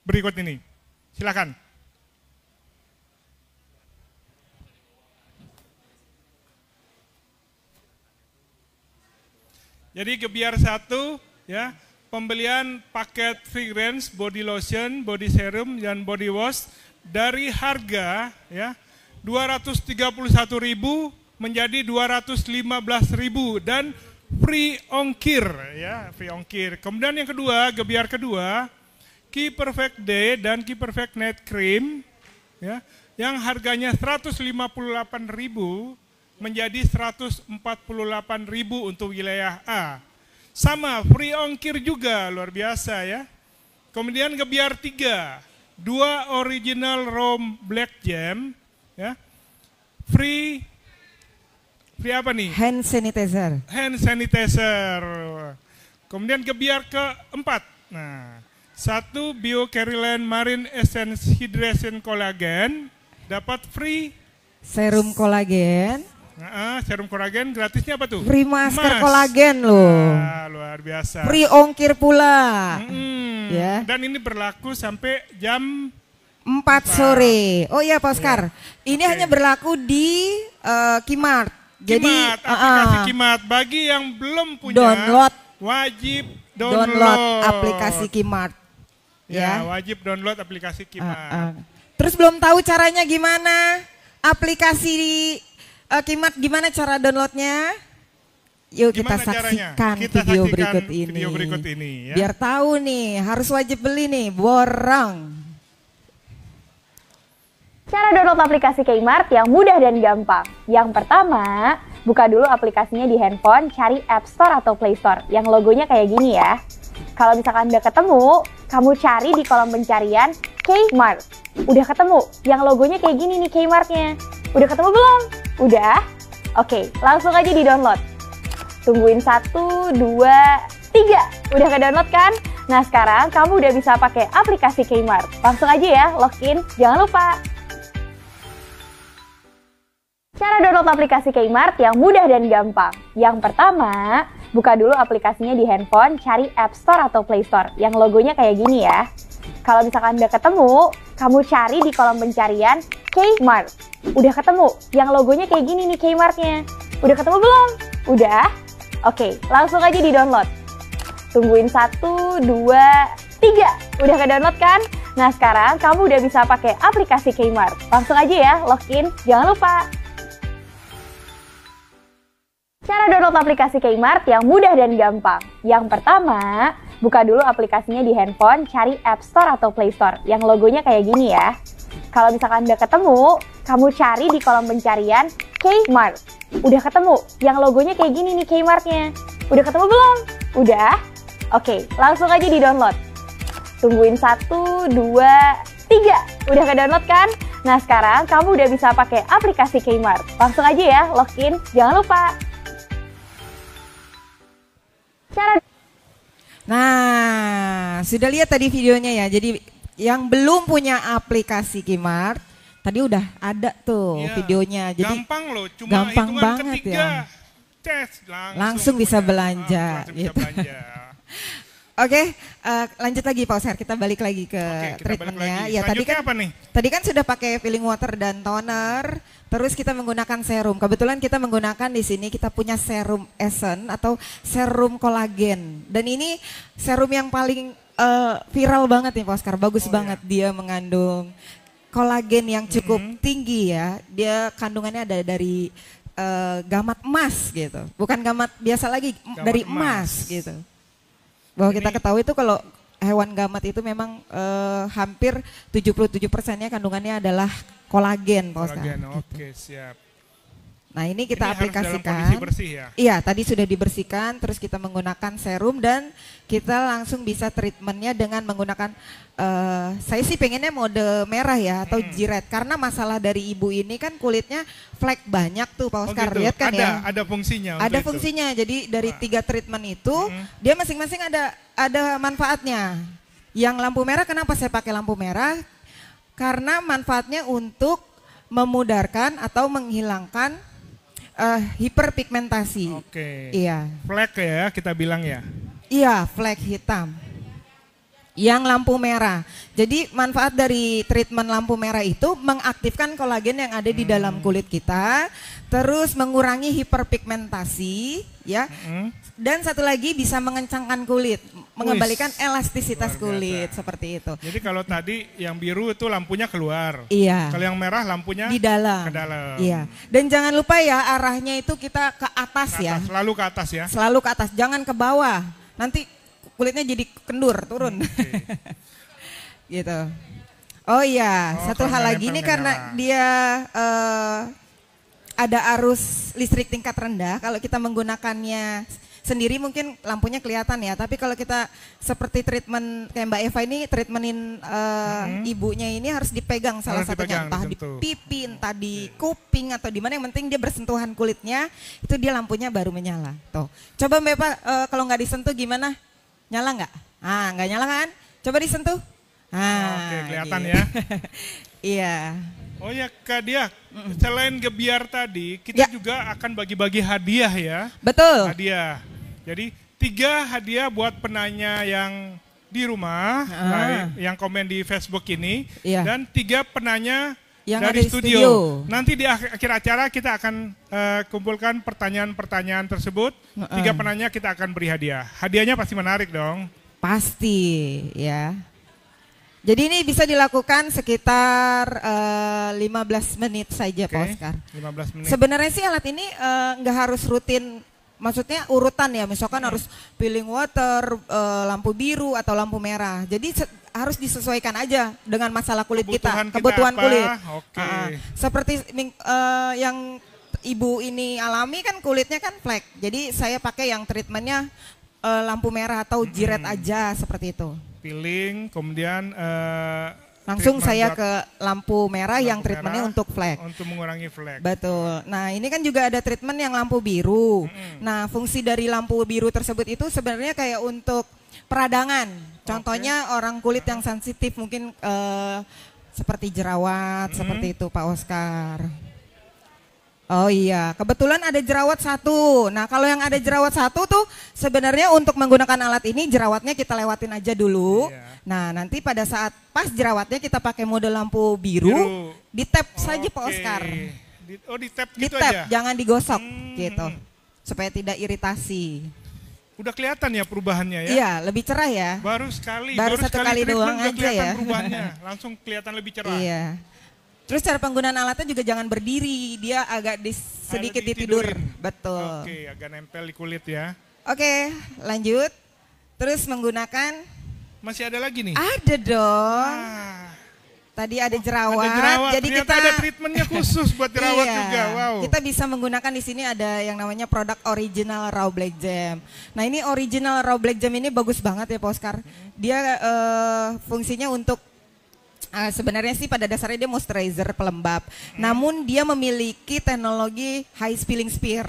berikut ini. Silakan. Jadi gebiar satu ya pembelian paket fragrance, body lotion, body serum dan body wash dari harga ya 231.000 menjadi 215.000 dan free ongkir ya, free ongkir. Kemudian yang kedua, gebiar kedua, Key Perfect Day dan Key Perfect Night Cream ya yang harganya ribu menjadi 148.000 untuk wilayah A. Sama, free ongkir juga, luar biasa ya. Kemudian ke biar 3, dua original Rom Black Jam, ya. free, free apa nih? Hand sanitizer. Hand sanitizer. Kemudian ke biar ke 4. nah, satu Bio Caryland Marine Essence Hydration Collagen, dapat free serum kolagen Uh, serum kolagen gratisnya apa tuh? Free masker Mas. kolagen loh. Ah, luar biasa. Free ongkir pula. Hmm, ya. Dan ini berlaku sampai jam 4, sore. Oh iya paskar, iya. Oscar. Ini okay. hanya berlaku di uh, Kimart. Jadi Kimart, ah, ah. aplikasi uh, Kimart bagi yang belum punya download wajib download, download aplikasi Kimart. Ya, ya, wajib download aplikasi ah, Kimart. Uh, uh. Terus belum tahu caranya gimana? Aplikasi Oke eh, gimana cara downloadnya? Yuk kita saksikan, kita video, saksikan berikut ini. video berikut ini. Ya. Biar tahu nih, harus wajib beli nih, borong. Cara download aplikasi Kmart yang mudah dan gampang. Yang pertama, buka dulu aplikasinya di handphone, cari App Store atau Play Store yang logonya kayak gini ya. Kalau misalkan udah ketemu, kamu cari di kolom pencarian Kmart. Udah ketemu, yang logonya kayak gini nih Kmartnya. Udah ketemu belum? Udah? Oke, langsung aja di-download. Tungguin satu, dua, tiga, Udah ke-download kan? Nah, sekarang kamu udah bisa pakai aplikasi Kmart. Langsung aja ya, login. Jangan lupa. Cara download aplikasi Kmart yang mudah dan gampang. Yang pertama, buka dulu aplikasinya di handphone, cari App Store atau Play Store yang logonya kayak gini ya. Kalau misalkan udah ketemu, kamu cari di kolom pencarian Kmart. Udah ketemu, yang logonya kayak gini nih Kmartnya. Udah ketemu belum? Udah? Oke, langsung aja di-download. Tungguin satu, dua, tiga. Udah ke-download kan? Nah sekarang kamu udah bisa pakai aplikasi Kmart. Langsung aja ya, login. Jangan lupa. Cara download aplikasi Kmart yang mudah dan gampang. Yang pertama, Buka dulu aplikasinya di handphone, cari App Store atau Play Store yang logonya kayak gini ya. Kalau misalkan udah ketemu, kamu cari di kolom pencarian Kmart. Udah ketemu, yang logonya kayak gini nih Kmartnya. Udah ketemu belum? Udah? Oke, langsung aja di download. Tungguin satu, dua, tiga. Udah ke-download kan? Nah sekarang kamu udah bisa pakai aplikasi Kmart. Langsung aja ya login, jangan lupa. Cara Nah, sudah lihat tadi videonya ya. Jadi yang belum punya aplikasi Kimart, tadi udah ada tuh ya, videonya. Jadi gampang loh, cuma gampang banget ketiga, ya. Tes, langsung, langsung bisa belanja. Ah, langsung gitu. belanja. (laughs) Oke, uh, lanjut lagi Pak Oscar, kita balik lagi ke okay, treatmentnya. Ya, Ya tadi kan apa nih? Tadi kan sudah pakai filling water dan toner, terus kita menggunakan serum. Kebetulan kita menggunakan di sini kita punya serum essence atau serum kolagen. Dan ini serum yang paling uh, viral banget nih Pak Oscar, bagus oh, iya. banget iya. dia mengandung kolagen yang cukup mm -hmm. tinggi ya. Dia kandungannya ada dari uh, gamat emas gitu, bukan gamat biasa lagi gamat dari emas gitu. Bahwa kita ketahui itu kalau hewan gamat itu memang eh, hampir 77 persennya kandungannya adalah kolagen, Pak Ustaz. Kolagen, gitu. oke okay, siap. Nah ini kita ini aplikasikan. bersih ya? Iya tadi sudah dibersihkan, terus kita menggunakan serum dan kita langsung bisa treatmentnya dengan menggunakan, uh, saya sih pengennya mode merah ya atau hmm. jiret karena masalah dari ibu ini kan kulitnya flek banyak tuh Pak oh Oscar oh gitu. lihat kan ada, ya? Ada fungsinya. Ada fungsinya. Jadi dari tiga treatment itu hmm. dia masing-masing ada ada manfaatnya. Yang lampu merah kenapa saya pakai lampu merah? Karena manfaatnya untuk memudarkan atau menghilangkan uh, hiperpigmentasi. Oke. Okay. Iya. Flek ya kita bilang ya. Iya, flek hitam yang lampu merah. Jadi manfaat dari treatment lampu merah itu mengaktifkan kolagen yang ada di dalam hmm. kulit kita, terus mengurangi hiperpigmentasi, ya. Hmm. Dan satu lagi bisa mengencangkan kulit, mengembalikan elastisitas kulit seperti itu. Jadi kalau tadi yang biru itu lampunya keluar. Iya. Kalau yang merah lampunya di dalam. Ke dalam. Iya. Dan jangan lupa ya arahnya itu kita ke atas, ke ya. atas ya. Selalu ke atas ya. Selalu ke atas, jangan ke bawah. Nanti kulitnya jadi kendur turun. Hmm, okay. (laughs) gitu. Oh iya, oh, satu hal lagi ini karena dia uh, ada arus listrik tingkat rendah. Kalau kita menggunakannya sendiri mungkin lampunya kelihatan ya, tapi kalau kita seperti treatment kayak Mbak Eva ini treatmentin uh, hmm. Eh, ibunya ini harus dipegang salah harus satunya dipegang, entah disentuh. di pipi, entah di iya. kuping atau di mana yang penting dia bersentuhan kulitnya, itu dia lampunya baru menyala. Tuh. Coba Mbak Eva uh, kalau nggak disentuh gimana? Nyala nggak? Ah, nggak nyala kan? Coba disentuh. Ah, Oke, kelihatan gitu. ya. (laughs) iya. Oh ya Kak Dia, selain gebiar tadi, kita ya. juga akan bagi-bagi hadiah ya. Betul. Hadiah. Jadi tiga hadiah buat penanya yang di rumah, ah. yang komen di Facebook ini, ya. dan tiga penanya yang dari, ada studio. studio. Nanti di akhir acara kita akan uh, kumpulkan pertanyaan-pertanyaan tersebut. Uh -uh. Tiga penanya kita akan beri hadiah. Hadiahnya pasti menarik dong. Pasti, ya. Jadi ini bisa dilakukan sekitar uh, eh, 15 menit saja, okay. Pak Oscar. 15 menit. Sebenarnya sih alat ini eh, nggak uh, harus rutin maksudnya urutan ya misalkan hmm. harus peeling water lampu biru atau lampu merah jadi harus disesuaikan aja dengan masalah kulit kebutuhan kita, kebutuhan apa? kulit. Okay. Uh, ah. seperti uh, yang ibu ini alami kan kulitnya kan flek. Jadi saya pakai yang treatmentnya uh, lampu merah atau jiret aja seperti itu. Peeling, kemudian uh, langsung saya ke lampu merah lampu yang treatmentnya merah untuk flek. Untuk mengurangi flek. Betul. Nah ini kan juga ada treatment yang lampu biru. Hmm. Nah fungsi dari lampu biru tersebut itu sebenarnya kayak untuk peradangan. Contohnya okay. orang kulit yang sensitif mungkin uh, seperti jerawat, hmm. seperti itu Pak Oscar. Oh iya, kebetulan ada jerawat satu. Nah kalau yang ada jerawat satu tuh sebenarnya untuk menggunakan alat ini jerawatnya kita lewatin aja dulu. Iya. Nah nanti pada saat pas jerawatnya kita pakai mode lampu biru, biru. di tap oh, saja Pak Oscar. Di, oh di tap gitu di tap, aja? jangan digosok hmm. gitu supaya tidak iritasi. Udah kelihatan ya perubahannya ya? Iya, lebih cerah ya. Baru sekali, baru, baru satu sekali, kali doang aja ya. Perubahannya, (laughs) langsung kelihatan lebih cerah. Iya. Terus cara penggunaan alatnya juga jangan berdiri, dia agak di, sedikit ditidur. Betul. Oke, agak nempel di kulit ya. Oke, lanjut. Terus menggunakan masih ada lagi nih? Ada dong. Ah. Tadi ada jerawat, ada jerawat. jadi Ternyata kita ada treatmentnya khusus buat (laughs) jerawat iya, juga. Wow. Kita bisa menggunakan di sini ada yang namanya produk original raw black jam. Nah ini original raw black jam ini bagus banget ya, Poskar. Dia uh, fungsinya untuk uh, sebenarnya sih pada dasarnya dia moisturizer pelembab. Hmm. Namun dia memiliki teknologi high spilling spear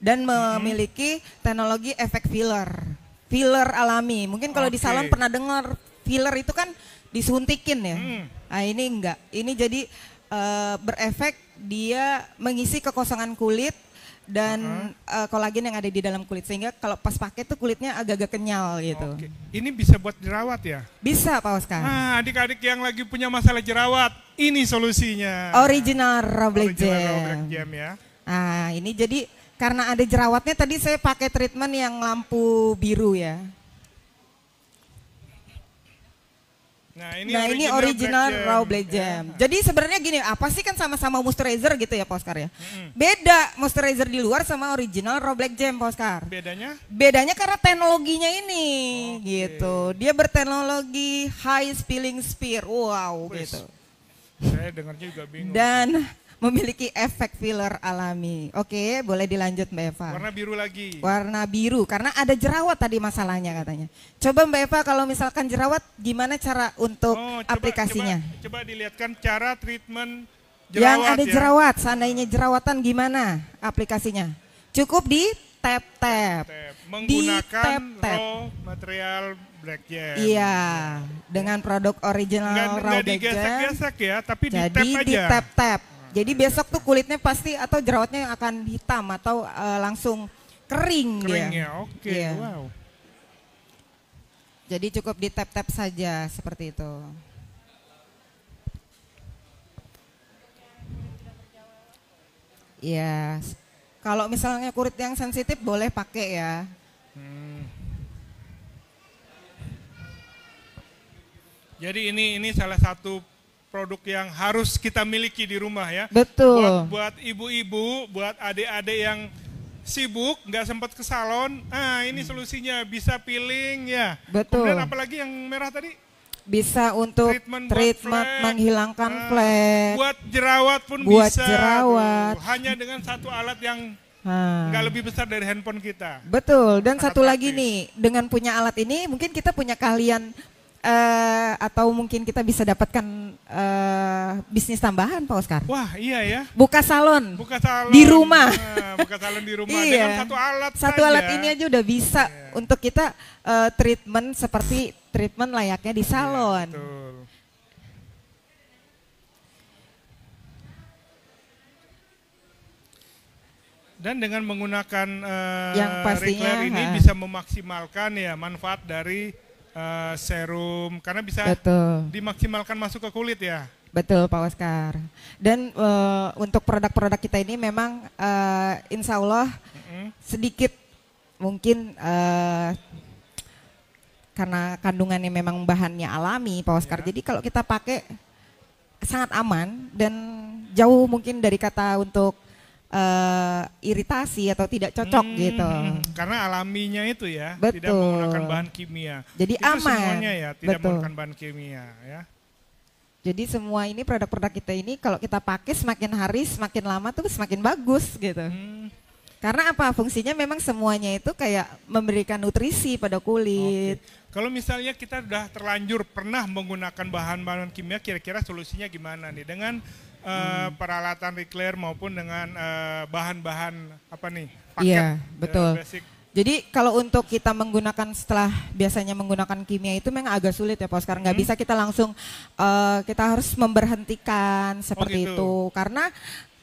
dan hmm. memiliki teknologi efek filler. Filler alami. Mungkin kalau okay. di salon pernah dengar filler itu kan disuntikin ya. Hmm. Nah ini enggak, ini jadi uh, berefek dia mengisi kekosongan kulit dan uh-huh. uh, kolagen yang ada di dalam kulit sehingga kalau pas pakai tuh kulitnya agak-agak kenyal gitu. Oke. Ini bisa buat jerawat ya? Bisa Pak Oscar. Nah, adik-adik yang lagi punya masalah jerawat, ini solusinya. Original Roblex Original Jam ya. Nah, ini jadi karena ada jerawatnya tadi saya pakai treatment yang lampu biru ya. Nah ini, nah, original, ini original black raw black iya. jam. Yeah. Jadi sebenarnya gini, apa sih kan sama-sama moisturizer gitu ya Poskar ya? Mm-hmm. Beda moisturizer di luar sama original raw black jam Poskar. Bedanya? Bedanya karena teknologinya ini okay. gitu. Dia berteknologi high spilling spear. Wow Please. gitu. Saya dengarnya juga bingung. Dan memiliki efek filler alami. Oke, boleh dilanjut Mbak Eva. Warna biru lagi. Warna biru karena ada jerawat tadi masalahnya katanya. Coba Mbak Eva kalau misalkan jerawat gimana cara untuk oh, coba, aplikasinya? Coba, coba dilihatkan cara treatment jerawat. Yang ada ya. jerawat, seandainya jerawatan gimana aplikasinya? Cukup di tap tap. Menggunakan di tap -tap. raw material black jam. Iya, dengan produk original nggak, raw black jam. digesek-gesek ya, tapi Jadi di tap tap jadi besok tuh kulitnya pasti atau jerawatnya akan hitam atau uh, langsung kering, kering dia. ya. Oke, okay. Iya. yeah. wow. Jadi cukup di tap-tap saja seperti itu. Ya, kalau misalnya kulit yang sensitif boleh pakai ya. Hmm. Jadi ini ini salah satu produk yang harus kita miliki di rumah ya. Betul. Buat ibu-ibu, buat adik-adik yang sibuk nggak sempat ke salon, ah ini hmm. solusinya bisa peeling ya. Betul. Kemudian apalagi yang merah tadi? Bisa untuk treatment, treatment flag, menghilangkan uh, ah, flek. Buat jerawat pun buat bisa. Buat jerawat. Tuh, hanya dengan satu alat yang Hmm. lebih besar dari handphone kita. Betul. Dan Sangat satu lagi nih, dengan punya alat ini mungkin kita punya kalian uh, atau mungkin kita bisa dapatkan uh, bisnis tambahan Pak Oscar. Wah iya ya. Buka salon. Buka salon. Di rumah. Uh, buka salon di rumah iya. dengan satu alat. Satu saja. alat ini aja udah bisa yeah. untuk kita uh, treatment seperti treatment layaknya di iya, salon. Yeah, betul. dan dengan menggunakan uh, yang pastinya, ini ha. bisa memaksimalkan ya manfaat dari uh, serum karena bisa Betul. dimaksimalkan masuk ke kulit ya. Betul Pak Waskar. Dan uh, untuk produk-produk kita ini memang uh, insya Allah mm-hmm. sedikit mungkin uh, karena kandungannya memang bahannya alami Pak Waskar. Yeah. Jadi kalau kita pakai sangat aman dan jauh mungkin dari kata untuk uh, iritasi atau tidak cocok hmm, gitu. Hmm, hmm. Karena alaminya itu ya, Betul. tidak menggunakan bahan kimia. Jadi itu aman. semuanya ya, tidak Betul. menggunakan bahan kimia ya. Jadi semua ini produk-produk kita ini kalau kita pakai semakin hari semakin lama tuh semakin bagus gitu. Hmm. Karena apa fungsinya memang semuanya itu kayak memberikan nutrisi pada kulit. Okay. Kalau misalnya kita sudah terlanjur pernah menggunakan bahan-bahan kimia, kira-kira solusinya gimana nih dengan uh, hmm. peralatan reclair maupun dengan eh, bahan-bahan uh, apa nih paket yeah, gitu ya, betul. basic. Jadi kalau untuk kita menggunakan setelah biasanya menggunakan kimia itu memang agak sulit ya Pak Sekarang nggak hmm. bisa kita langsung uh, kita harus memberhentikan oh, seperti oh, gitu. itu karena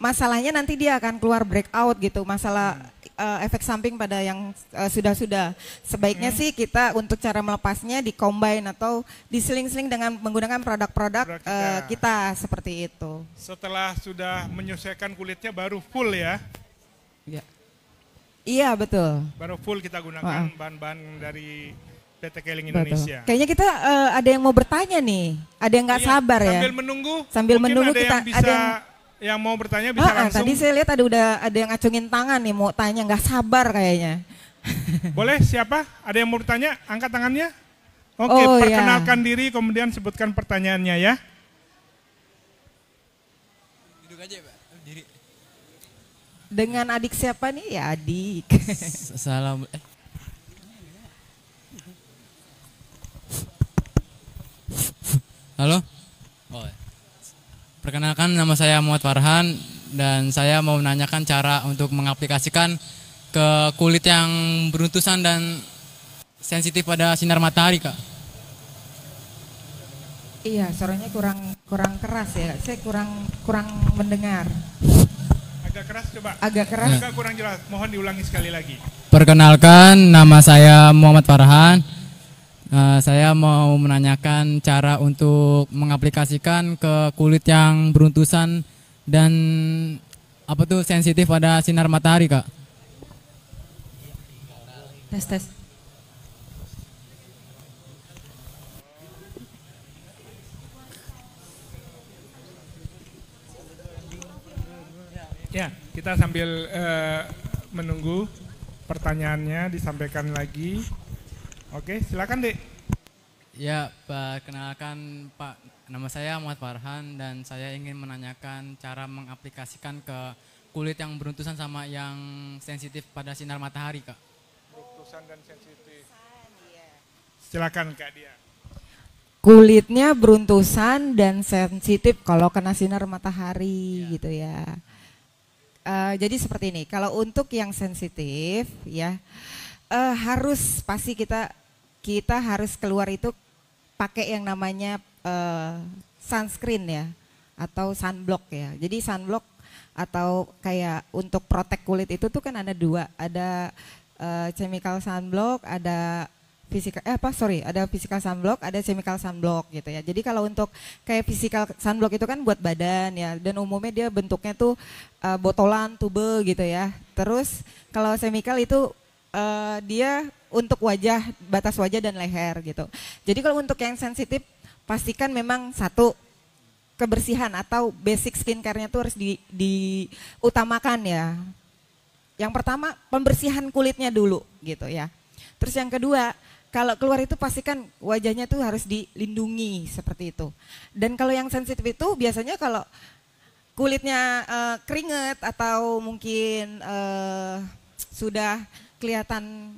masalahnya nanti dia akan keluar breakout gitu masalah hmm uh, efek samping pada yang eh, sudah-sudah. Sebaiknya hmm. sih kita untuk cara melepasnya di combine atau diseling-seling dengan menggunakan produk-produk kita. Uh, kita seperti itu. Setelah sudah menyelesaikan kulitnya baru full ya. Iya. Iya betul. Baru full kita gunakan bahan-bahan dari PT Keling Indonesia. Betul. Kayaknya kita uh, ada yang mau bertanya nih, ada yang nggak iya, sabar ya. Sambil menunggu. Sambil menunggu ada kita yang bisa ada yang yang mau bertanya bisa ah, ah langsung. Tadi saya lihat ada udah ada yang acungin tangan nih mau tanya nggak sabar kayaknya. (laughs) Boleh siapa? Ada yang mau bertanya? Angkat tangannya. Oke, oh, iya. perkenalkan ya. diri kemudian sebutkan pertanyaannya ya. Duduk aja, Pak. Diri. Dengan adik siapa nih? Ya adik. Salam. Eh. Halo? Perkenalkan nama saya Muhammad Farhan dan saya mau menanyakan cara untuk mengaplikasikan ke kulit yang beruntusan dan sensitif pada sinar matahari, Kak. Iya, suaranya kurang kurang keras ya. Saya kurang kurang mendengar. Agak keras coba. Agak keras. Agak kurang jelas. Mohon diulangi sekali lagi. Perkenalkan, nama saya Muhammad Farhan. Eh, saya mau menanyakan cara untuk mengaplikasikan ke kulit yang beruntusan dan apa tuh sensitif pada sinar matahari, Kak? Tes tes. Ya, kita sambil uh, menunggu pertanyaannya disampaikan lagi. Oke, silakan Dek. Ya, perkenalkan Pak, nama saya Muhammad Farhan dan saya ingin menanyakan cara mengaplikasikan ke kulit yang beruntusan sama yang sensitif pada sinar matahari, Kak. Beruntusan dan sensitif. Iya. Silakan Kak Dia. Kulitnya beruntusan dan sensitif kalau kena sinar matahari ya. gitu ya. Uh, jadi seperti ini, kalau untuk yang sensitif ya uh, harus pasti kita kita harus keluar itu pakai yang namanya uh, sunscreen ya atau sunblock ya. Jadi sunblock atau kayak untuk protek kulit itu tuh kan ada dua, ada uh, chemical sunblock, ada physical eh apa sorry ada physical sunblock ada chemical sunblock gitu ya jadi kalau untuk kayak physical sunblock itu kan buat badan ya dan umumnya dia bentuknya tuh uh, botolan tube gitu ya terus kalau chemical itu uh, dia untuk wajah, batas wajah dan leher gitu. Jadi kalau untuk yang sensitif pastikan memang satu kebersihan atau basic skincare-nya tuh harus di, diutamakan ya. Yang pertama pembersihan kulitnya dulu gitu ya. Terus yang kedua, kalau keluar itu pastikan wajahnya tuh harus dilindungi seperti itu. Dan kalau yang sensitif itu biasanya kalau kulitnya uh, keringet atau mungkin uh, sudah kelihatan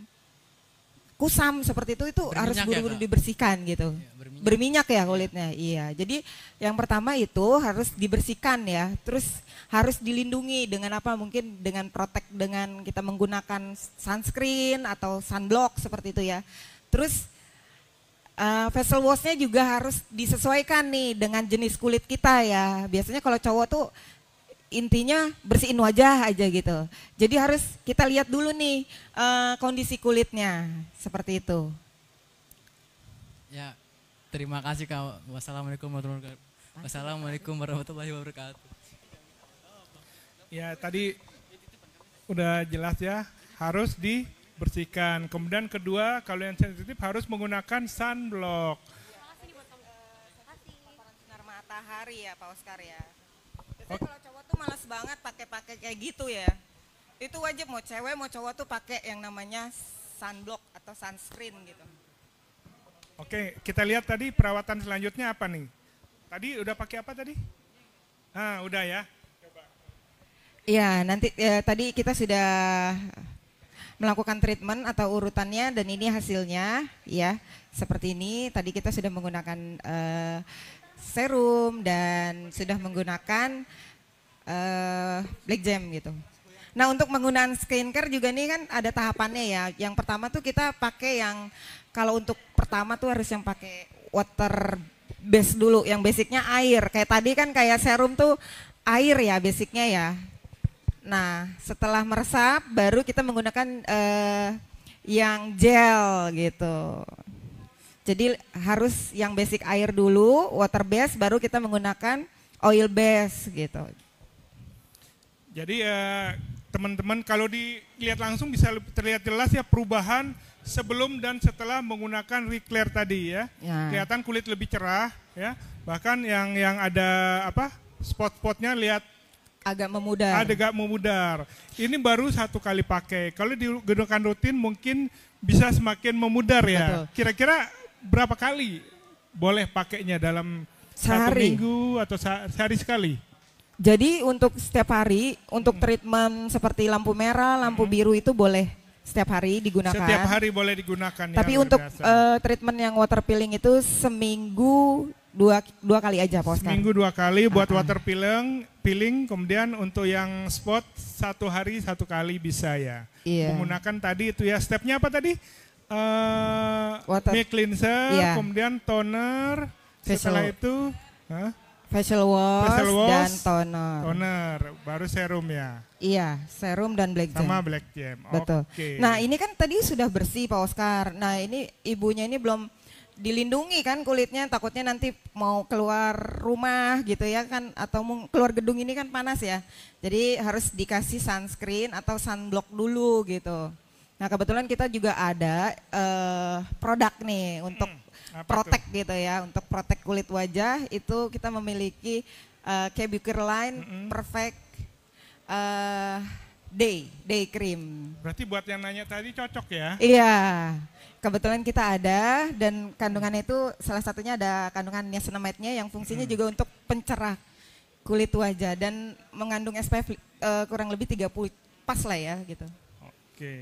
kusam seperti itu itu berminyak harus ya, buru-buru ya, dibersihkan gitu. Ya, berminyak. berminyak ya iya. kulitnya. Ya. Iya. Jadi yang pertama itu harus dibersihkan ya. Terus harus dilindungi dengan apa? Mungkin dengan protek dengan kita menggunakan sunscreen atau sunblock seperti itu ya. Terus Uh, facial washnya juga harus disesuaikan nih dengan jenis kulit kita ya. Biasanya kalau cowok tuh intinya bersihin wajah aja gitu. Jadi harus kita lihat dulu nih uh, kondisi kulitnya seperti itu. Ya, terima kasih Kak. Wassalamualaikum warahmatullahi wabarakatuh. Wassalamualaikum warahmatullahi wabarakatuh. Ya, tadi udah jelas ya, harus dibersihkan. Kemudian kedua, kalau yang sensitif harus menggunakan sunblock. Terima kasih. Eh, sinar matahari ya Pak Oscar ya. Oh. Biasanya kalau tuh malas banget pakai-pakai kayak gitu ya. Itu wajib mau cewek mau cowok tuh pakai yang namanya sunblock atau sunscreen gitu. Oke, kita lihat tadi perawatan selanjutnya apa nih? Tadi udah pakai apa tadi? Ah, udah ya. Ya nanti ya, tadi kita sudah melakukan treatment atau urutannya dan ini hasilnya ya seperti ini. Tadi kita sudah menggunakan uh, serum dan sudah menggunakan leg jam gitu. Nah untuk penggunaan skincare juga nih kan ada tahapannya ya. Yang pertama tuh kita pakai yang kalau untuk pertama tuh harus yang pakai water base dulu, yang basicnya air. Kayak tadi kan kayak serum tuh air ya basicnya ya. Nah setelah meresap baru kita menggunakan uh, yang gel gitu. Jadi harus yang basic air dulu, water base, baru kita menggunakan oil base gitu. Jadi ya, teman-teman eh, kalau dilihat langsung bisa terlihat jelas ya perubahan sebelum dan setelah menggunakan Reclair tadi ya. ya. Kelihatan kulit lebih cerah ya. Bahkan yang yang ada apa spot-spotnya lihat agak memudar. Agak memudar. Ini baru satu kali pakai. Kalau digunakan rutin mungkin bisa semakin memudar ya. Kira-kira berapa kali boleh pakainya dalam sehari. satu minggu atau sehari sekali? Jadi untuk setiap hari untuk hmm. treatment seperti lampu merah, lampu hmm. biru itu boleh setiap hari digunakan. Setiap hari boleh digunakan. Ya, Tapi ya, untuk uh, treatment yang water peeling itu seminggu dua dua kali aja Pak Oscar. Seminggu dua kali buat uh water peeling, peeling kemudian untuk yang spot satu hari satu kali bisa ya. Iya. Menggunakan tadi itu ya stepnya apa tadi? Uh, water. Make cleanser, iya. kemudian toner. Facial. Setelah itu, huh? Facial wash, facial wash dan toner. Toner, baru serum ya. Iya, serum dan black jam. Sama black jam. Betul. Okay. Nah, ini kan tadi sudah bersih Pak Oscar. Nah, ini ibunya ini belum dilindungi kan kulitnya takutnya nanti mau keluar rumah gitu ya kan atau mau keluar gedung ini kan panas ya. Jadi harus dikasih sunscreen atau sunblock dulu gitu. Nah, kebetulan kita juga ada uh, produk nih untuk hmm apa protek tuh? gitu ya untuk protek kulit wajah itu kita memiliki uh, Kebuker Line mm -hmm. Perfect uh, Day Day Cream. Berarti buat yang nanya tadi cocok ya? Iya. Kebetulan kita ada dan kandungannya itu salah satunya ada kandungan niacinamide-nya yang fungsinya mm -hmm. juga untuk pencerah kulit wajah dan mengandung SPF uh, eh, kurang lebih 30 pas lah ya gitu. Oke. Okay.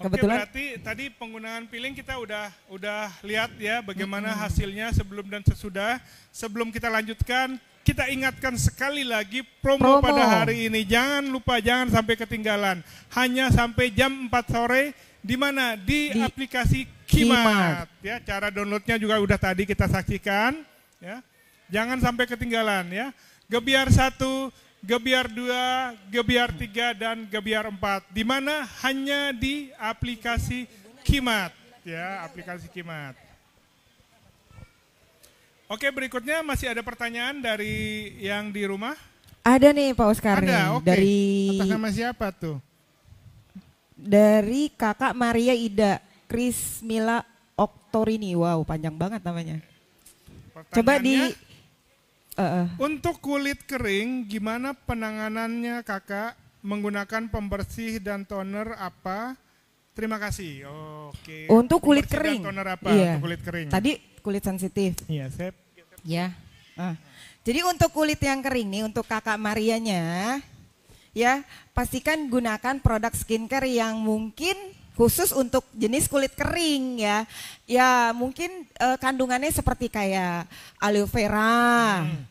Kebetulan. Oke, berarti tadi penggunaan piling kita udah udah lihat ya bagaimana hmm. hasilnya sebelum dan sesudah. Sebelum kita lanjutkan, kita ingatkan sekali lagi promo, promo pada hari ini. Jangan lupa, jangan sampai ketinggalan. Hanya sampai jam 4 sore di mana di, di aplikasi Kimat. Kimat ya. Cara downloadnya juga udah tadi kita saksikan ya. Jangan sampai ketinggalan ya. Gebiar satu Gebiar 2, Gebiar 3, dan Gebiar 4. Di mana hanya di aplikasi Kimat. Ya, aplikasi Kimat. Oke, berikutnya masih ada pertanyaan dari yang di rumah. Ada nih Pak Oscar ada, nih. Okay. Dari atas nama siapa tuh? Dari kakak Maria Ida, Chris Mila Oktorini. Wow, panjang banget namanya. Coba di untuk kulit kering, gimana penanganannya kakak? Menggunakan pembersih dan toner apa? Terima kasih. Oke. Okay. Untuk kulit pembersih kering. toner apa? Iya. Untuk kulit kering. Tadi kulit sensitif. Iya, Sep. Ya. Ah. Jadi untuk kulit yang kering nih, untuk kakak Marianya, ya pastikan gunakan produk skincare yang mungkin khusus untuk jenis kulit kering ya. Ya mungkin uh, kandungannya seperti kayak aloe vera, hmm.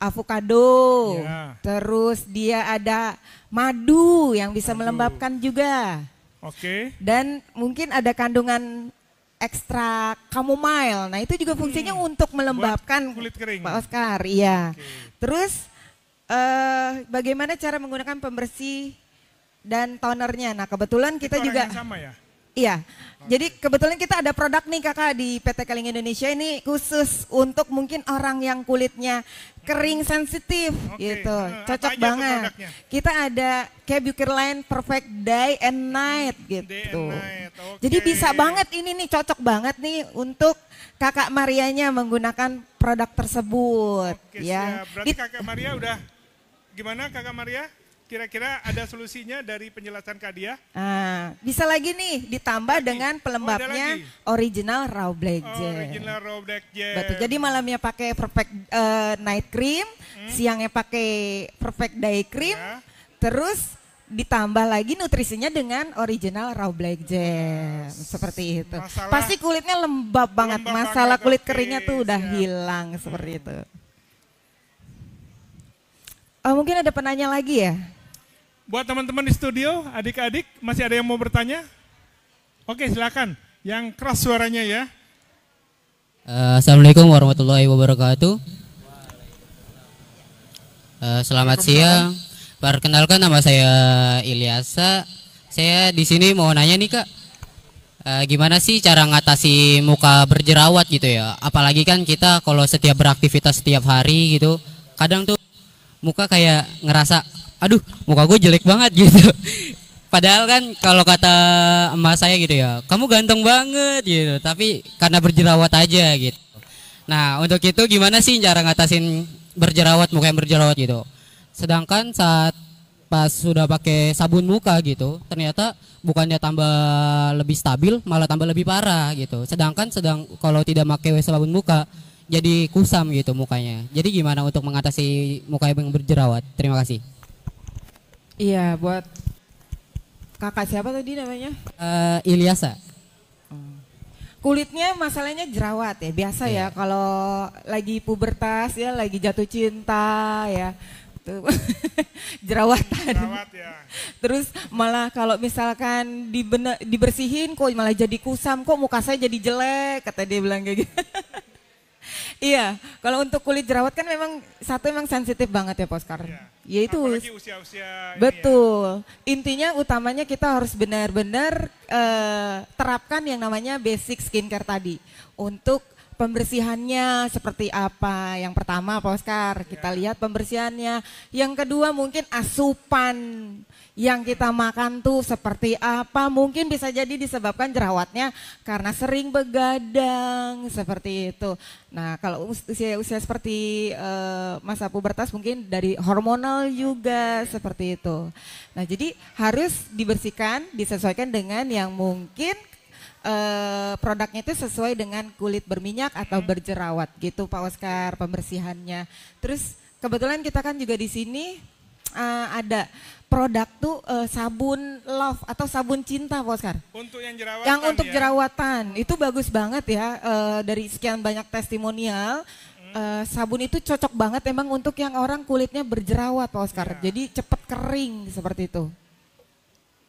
avocado, yeah. terus dia ada madu yang bisa madu. melembabkan juga. Oke. Okay. Dan mungkin ada kandungan ekstrak chamomile. Nah, itu juga hmm. fungsinya hmm. untuk melembabkan Buat kulit kering. Pak Oscar, iya. Okay. Terus uh, bagaimana cara menggunakan pembersih dan tonernya. Nah kebetulan kita itu juga sama ya. Iya. Oh. Jadi kebetulan kita ada produk nih kakak di PT Keling Indonesia ini khusus untuk mungkin orang yang kulitnya kering sensitif okay. gitu. Cocok banget. Kita ada Cabucure Line Perfect Day and Night gitu. and night. Jadi bisa banget ini nih cocok banget nih untuk kakak Marianya menggunakan produk tersebut. Oke, ya. Siap. Berarti kakak Maria udah gimana kakak Maria? Kira-kira ada solusinya dari penjelasan Kak Dia? Ah, bisa lagi nih ditambah lagi. dengan oh, pelembabnya oh, original raw black oh, gel. Original raw black gel. Betul. Jadi malamnya pakai perfect uh, night cream, hmm. siangnya pakai perfect day cream, ya. terus ditambah lagi nutrisinya dengan original raw black jam ah, yes. seperti itu. Pasti kulitnya lembab, lembab banget. Masalah banget, kulit keringnya tuh udah ya. hilang seperti hmm. itu. Oh, mungkin ada penanya lagi ya? Buat teman-teman di studio, adik-adik, masih ada yang mau bertanya? Oke, silakan. Yang keras suaranya ya. Eh, Assalamualaikum warahmatullahi wabarakatuh. Eh, selamat siang. Perkenalkan nama saya Ilyasa. Saya di sini mau nanya nih kak, eh, gimana sih cara ngatasi muka berjerawat gitu ya? Apalagi kan kita kalau setiap beraktivitas setiap hari gitu, kadang tuh muka kayak ngerasa aduh muka gue jelek banget (laughs) gitu padahal kan kalau kata emak saya gitu ya kamu ganteng banget gitu tapi karena berjerawat aja gitu nah untuk itu gimana sih cara ngatasin berjerawat muka yang berjerawat gitu sedangkan saat pas sudah pakai sabun muka gitu ternyata bukannya tambah lebih stabil malah tambah lebih parah gitu sedangkan sedang kalau tidak pakai sabun muka jadi kusam gitu mukanya jadi gimana untuk mengatasi muka yang berjerawat terima kasih Iya, buat kakak siapa tadi namanya? Uh, Ilyasa. Oh. Kulitnya masalahnya jerawat ya, biasa yeah. ya iya. kalau lagi pubertas ya, lagi jatuh cinta ya. Tuh. (laughs) jerawatan. Jerawat ya. Terus malah kalau misalkan dibersihin kok malah jadi kusam, kok muka saya jadi jelek, kata dia bilang kayak gitu. (laughs) Iya, kalau untuk kulit jerawat kan memang satu memang sensitif banget ya Poskar. Iya. Yaitu Apalagi usia-usia ya. Betul. Ya. Intinya utamanya kita harus benar-benar uh, terapkan yang namanya basic skincare tadi untuk pembersihannya seperti apa? Yang pertama Pak Oscar, kita ya. lihat pembersihannya. Yang kedua mungkin asupan yang kita makan tuh seperti apa? Mungkin bisa jadi disebabkan jerawatnya karena sering begadang seperti itu. Nah, kalau usia-usia seperti uh, masa pubertas mungkin dari hormonal juga seperti itu. Nah, jadi harus dibersihkan disesuaikan dengan yang mungkin uh, produknya itu sesuai dengan kulit berminyak atau mm-hmm. berjerawat gitu Pak Oscar pembersihannya. Terus kebetulan kita kan juga di sini uh, ada produk tuh uh, sabun love atau sabun cinta Pak Oscar. Untuk yang jerawatan. Yang untuk ya. jerawatan itu bagus banget ya uh, dari sekian banyak testimonial. Uh, sabun itu cocok banget emang untuk yang orang kulitnya berjerawat Pak Oscar. Ya. Jadi cepat kering seperti itu.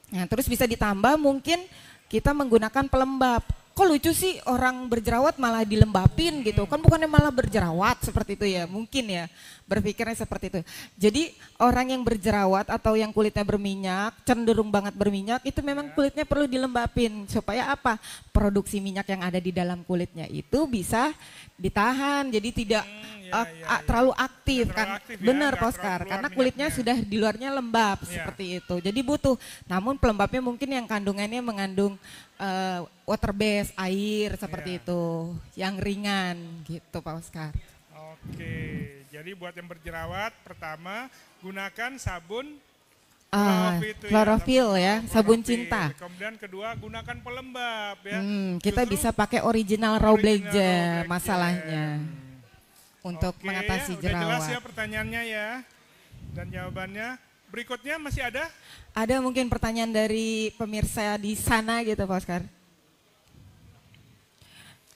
Nah terus bisa ditambah mungkin kita menggunakan pelembab. Kok lucu sih orang berjerawat malah dilembapin gitu. Kan bukannya malah berjerawat seperti itu ya. Mungkin ya berpikirnya seperti itu. Jadi orang yang berjerawat atau yang kulitnya berminyak, cenderung banget berminyak, itu memang ya. kulitnya perlu dilembapin supaya apa? Produksi minyak yang ada di dalam kulitnya itu bisa ditahan. Jadi tidak hmm ya, ya, ya. terlalu aktif ya, kan aktif benar ya, Oscar karena kulitnya minyaknya. sudah di luarnya lembab ya. seperti itu jadi butuh namun pelembabnya mungkin yang kandungannya mengandung uh, water base air seperti ya. itu yang ringan gitu Pak Oscar oke jadi buat yang berjerawat pertama gunakan sabun Uh, ya, ya, ya sabun cinta. Kemudian kedua gunakan pelembab ya. Hmm, kita Justru bisa pakai original raw blazer masalahnya. Iya untuk Oke, mengatasi jerawat. Oke, jelas ya pertanyaannya ya dan jawabannya. Berikutnya masih ada? Ada mungkin pertanyaan dari pemirsa di sana gitu Pak Oscar.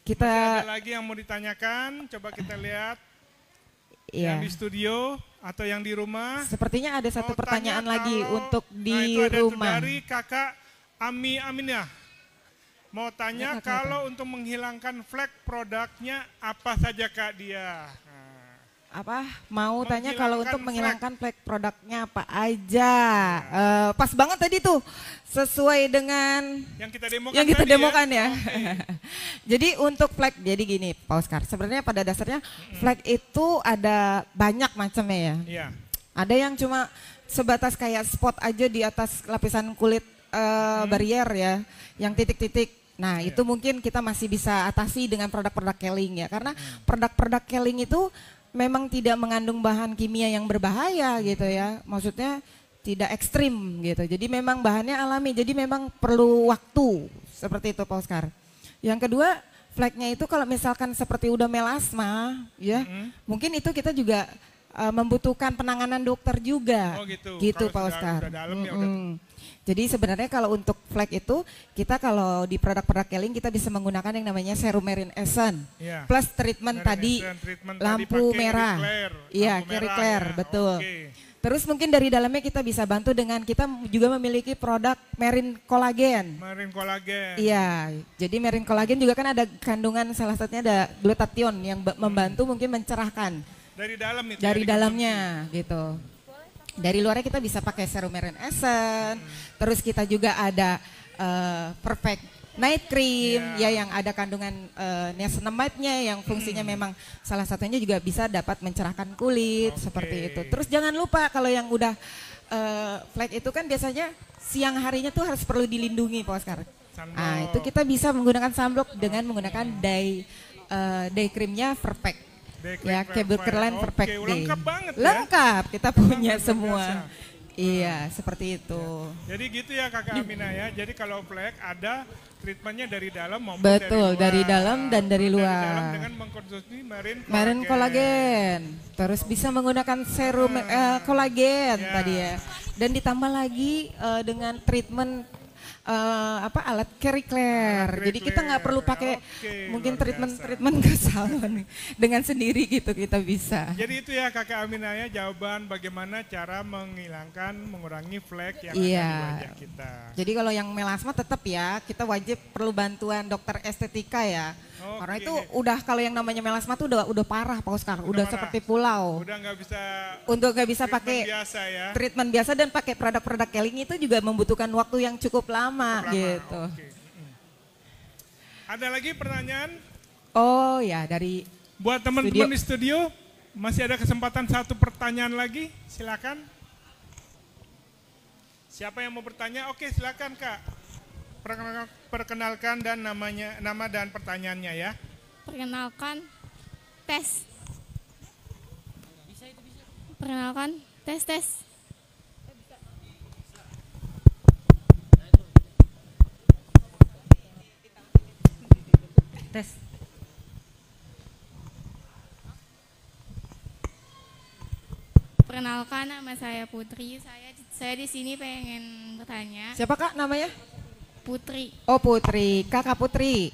Kita ada lagi yang mau ditanyakan, coba kita lihat. Iya. Yang di studio atau yang di rumah? Sepertinya ada satu oh, pertanyaan lagi untuk nah, di nah, itu rumah. Itu dari Kakak Ami Aminah. Mau tanya ya, kalau untuk menghilangkan flag produknya apa saja Kak dia? Nah. Apa? Mau tanya kalau untuk menghilangkan flag produknya apa aja? Nah. Uh, pas banget tadi tuh sesuai dengan yang kita demokan, yang kita ya? demokan ya. Oh, ya. Okay. (laughs) jadi untuk flag jadi gini Pak Oscar, sebenarnya pada dasarnya flag hmm itu ada banyak macamnya ya. ya. Ada yang cuma sebatas kayak spot aja di atas lapisan kulit uh, hmm. barrier ya, yang titik-titik Nah, yeah. itu mungkin kita masih bisa atasi dengan produk-produk keling ya. Karena hmm. produk-produk keling itu memang tidak mengandung bahan kimia yang berbahaya hmm. gitu ya. Maksudnya tidak ekstrim gitu. Jadi memang bahannya alami. Jadi memang perlu waktu seperti itu Pak Oscar. Yang kedua, flagnya itu kalau misalkan seperti udah melasma ya, -hmm. mungkin itu kita juga uh, membutuhkan penanganan dokter juga. Oh gitu. Gitu Pak Oscar. sudah dalam ya jadi sebenarnya kalau untuk flag itu kita kalau di produk-produk Keling kita bisa menggunakan yang namanya serum marine essence yeah. plus treatment marine tadi essence, treatment lampu tadi merah. Iya, carry ya, clear, betul. Okay. Terus mungkin dari dalamnya kita bisa bantu dengan kita juga memiliki produk marine collagen. Marine collagen. Iya, jadi marine collagen juga kan ada kandungan salah satunya ada glutathione yang hmm. membantu hmm. mungkin mencerahkan. Dari dalam itu. Dari, dari dalamnya gitu dari luarnya kita bisa pakai serum marine essence, hmm. terus kita juga ada uh, perfect night cream yeah. ya yang ada kandungan uh, niacinamide-nya yang fungsinya hmm. memang salah satunya juga bisa dapat mencerahkan kulit okay. seperti itu. Terus jangan lupa kalau yang udah uh, eh, flek itu kan biasanya siang harinya tuh harus perlu dilindungi Pak Oscar. Nah, itu kita bisa menggunakan sunblock dengan menggunakan hmm. day uh, day creamnya perfect ya kabel keren perfect Oke, lengkap banget ya. lengkap ya. kita punya lengkap semua Iya, hmm. seperti itu. Ya. Jadi gitu ya Kakak Amina ya. Jadi kalau flag ada treatmentnya dari dalam maupun Betul, dari, luar. dari dalam dan dari luar. Dari dalam dengan mengkonsumsi marin kolagen. Marin kolagen. Terus bisa menggunakan serum hmm. uh, kolagen ya. tadi ya. Dan ditambah lagi uh, dengan treatment uh, apa alat clear. Ah, Jadi kita nggak perlu pakai okay, mungkin treatment-treatment ke salon dengan sendiri gitu kita bisa. Jadi itu ya Kakak ya jawaban bagaimana cara menghilangkan mengurangi flek yang iya. ada di wajah kita. Jadi kalau yang melasma tetap ya kita wajib perlu bantuan dokter estetika ya. Okay. Oh, Karena itu iya, iya. udah kalau yang namanya melasma tuh udah udah parah Pak Oscar, udah, udah seperti pulau. Udah nggak bisa untuk nggak bisa pakai biasa ya. treatment biasa dan pakai produk-produk keling itu juga membutuhkan waktu yang cukup lama, gitu. Okay. Ada lagi pertanyaan? Oh ya dari buat teman-teman di studio masih ada kesempatan satu pertanyaan lagi, silakan. Siapa yang mau bertanya? Oke, silakan Kak perkenalkan dan namanya nama dan pertanyaannya ya. Perkenalkan tes. Bisa itu bisa. Perkenalkan tes tes. Tes. Perkenalkan nama saya Putri. Saya saya di sini pengen bertanya. Siapa Kak namanya? Putri. Oh Putri, kakak Putri.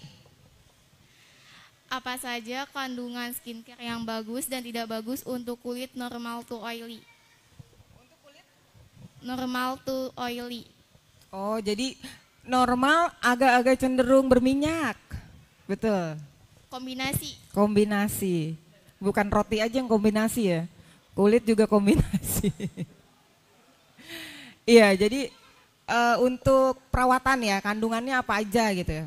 Apa saja kandungan skincare yang bagus dan tidak bagus untuk kulit normal to oily? Untuk kulit? Normal to oily. Oh jadi normal agak-agak cenderung berminyak, betul? Kombinasi. Kombinasi, bukan roti aja yang kombinasi ya, kulit juga kombinasi. (laughs) Iya, jadi uh, untuk perawatan ya, kandungannya apa aja gitu ya.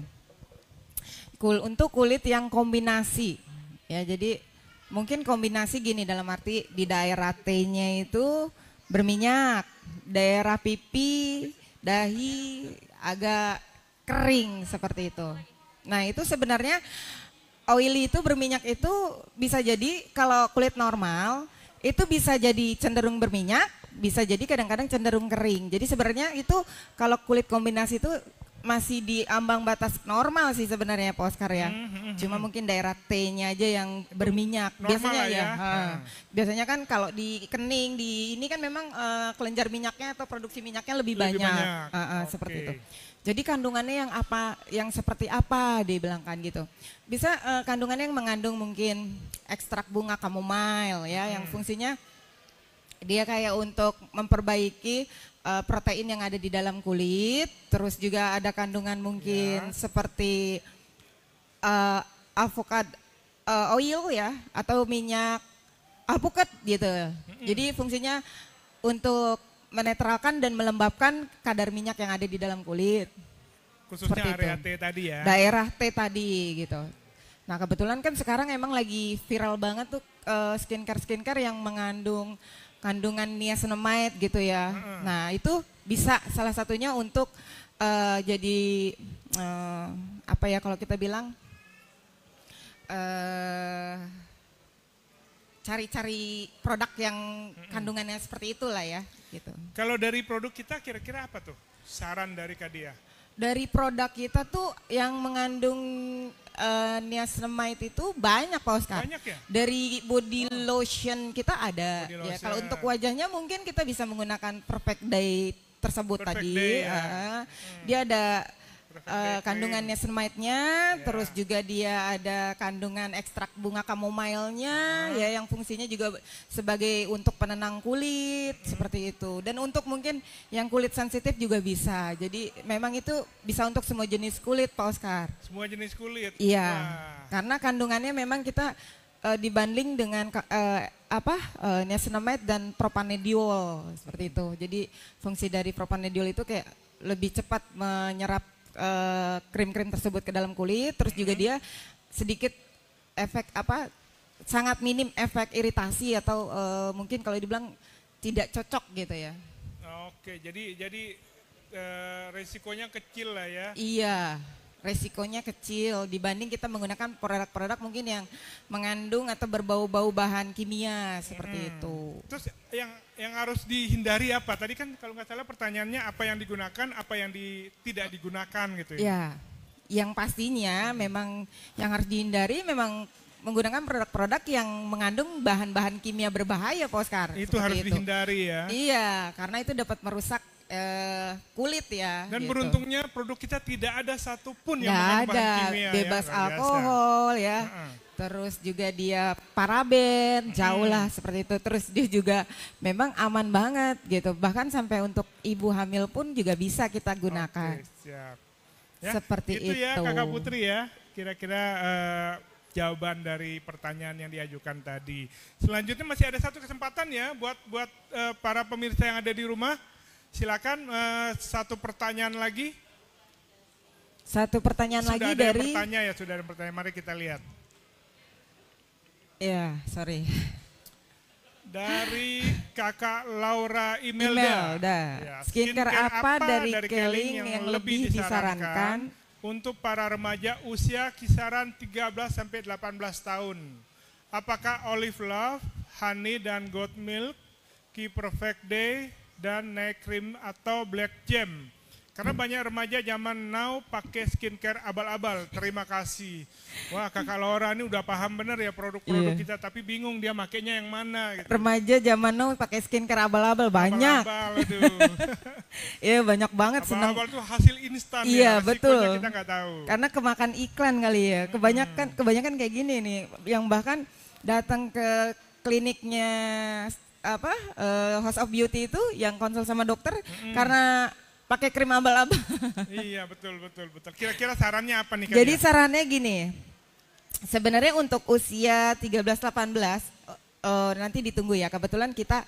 Kul untuk kulit yang kombinasi ya, jadi mungkin kombinasi gini dalam arti di daerah T-nya itu berminyak, daerah pipi, dahi agak kering seperti itu. Nah itu sebenarnya oily itu berminyak itu bisa jadi kalau kulit normal itu bisa jadi cenderung berminyak bisa jadi kadang-kadang cenderung kering. Jadi sebenarnya itu kalau kulit kombinasi itu masih di ambang batas normal sih sebenarnya Pak Oscar ya. Hmm, hmm, hmm. Cuma hmm. mungkin daerah T-nya aja yang berminyak. Normal biasanya ya. ya. Hmm. Biasanya kan kalau di kening di ini kan memang uh, kelenjar minyaknya atau produksi minyaknya lebih, lebih banyak. banyak. Uh, uh, okay. Seperti itu. Jadi kandungannya yang apa, yang seperti apa dia bilang gitu. Bisa uh, kandungannya yang mengandung mungkin ekstrak bunga kamomail ya, hmm. yang fungsinya dia kayak untuk memperbaiki uh, protein yang ada di dalam kulit, terus juga ada kandungan mungkin ya. seperti uh, eh, avokad uh, eh, oil ya atau minyak alpukat gitu. Mm-hmm. Jadi fungsinya untuk menetralkan dan melembabkan kadar minyak yang ada di dalam kulit. Khususnya Seperti area itu. T tadi ya. Daerah T tadi gitu. Nah kebetulan kan sekarang emang lagi viral banget tuh uh, skincare skincare yang mengandung kandungan niacinamide gitu ya. hmm Nah itu bisa salah satunya untuk uh, jadi uh, apa ya kalau kita bilang cari eh, cari-cari produk yang kandungannya seperti itulah ya gitu. Kalau dari produk kita kira-kira apa tuh saran dari Kadia? Dari produk kita tuh yang mengandung uh, eh, niacinamide itu banyak Pak Oscar. Banyak ya? Dari body oh. lotion kita ada. Ya, lotion. Ya, kalau untuk wajahnya mungkin kita bisa menggunakan Perfect Day tersebut Perfect tadi. Day, ya. uh, hmm. Dia ada Eh, kandungannya senmaitnya, yeah. terus juga dia ada kandungan ekstrak bunga kamomailnya hmm. Ah. ya yang fungsinya juga sebagai untuk penenang kulit hmm. seperti itu. Dan untuk mungkin yang kulit sensitif juga bisa. Jadi memang itu bisa untuk semua jenis kulit, Pak Oscar. Semua jenis kulit. Iya. Nah. Karena kandungannya memang kita uh, dibanding dengan uh, apa uh, niacinamide dan propanediol seperti itu. Jadi fungsi dari propanediol itu kayak lebih cepat menyerap Eh, krim-krim uh, tersebut ke dalam kulit, terus juga dia sedikit efek apa sangat minim efek iritasi atau uh, mungkin kalau dibilang tidak cocok gitu ya. Oke, jadi jadi uh, resikonya kecil lah ya. Iya resikonya kecil dibanding kita menggunakan produk-produk mungkin yang mengandung atau berbau-bau bahan kimia seperti hmm. itu. Terus yang yang harus dihindari apa? Tadi kan kalau nggak salah pertanyaannya apa yang digunakan, apa yang di, tidak digunakan gitu ya. Ya, yang pastinya memang yang harus dihindari memang menggunakan produk-produk yang mengandung bahan-bahan kimia berbahaya, Pak Oscar. Itu harus itu. dihindari ya. Iya, karena itu dapat merusak uh, kulit ya. Dan gitu. beruntungnya produk kita tidak ada satupun yang ada, bahan kimia. Ya, bebas ya, alkohol ya. Uh-uh. Terus juga dia paraben, jauh lah hmm. seperti itu. Terus dia juga memang aman banget gitu. Bahkan sampai untuk ibu hamil pun juga bisa kita gunakan. Okay, siap. Ya, seperti itu. Ya, itu ya Kakak Putri ya. Kira-kira uh, jawaban dari pertanyaan yang diajukan tadi. Selanjutnya masih ada satu kesempatan ya buat buat uh, para pemirsa yang ada di rumah Silakan uh, satu pertanyaan lagi. Satu pertanyaan sudah lagi ada dari. Sudah bertanya ya, sudah ada pertanyaan. Mari kita lihat. Ya, sorry. Dari kakak Laura Imelda. Imelda. Ya, skincare, skincare apa, dari, dari Keling yang, yang lebih disarankan, untuk para remaja usia kisaran 13 sampai 18 tahun? Apakah Olive Love, Honey dan Goat Milk, Key Perfect Day, dan naik cream atau black jam. Karena hmm. banyak remaja zaman now pakai skincare abal-abal. Terima kasih. Wah kakak Laura ini udah paham bener ya produk-produk yeah. kita. Tapi bingung dia makainya yang mana. Gitu. Remaja zaman now pakai skincare abal-abal banyak. Abal-abal (laughs) Iya banyak banget. Abal-abal itu hasil instan. Iya ya. betul. Kita gak tahu. Karena kemakan iklan kali ya. Hmm. Kebanyakan hmm. kebanyakan kayak gini nih. Yang bahkan datang ke kliniknya apa uh, House of Beauty itu yang konsul sama dokter mm-hmm. karena pakai krim abal-abal. (laughs) iya betul betul betul. Kira-kira sarannya apa nih? Kalian? Jadi sarannya gini, sebenarnya untuk usia 13-18 uh, eh, nanti ditunggu ya. Kebetulan kita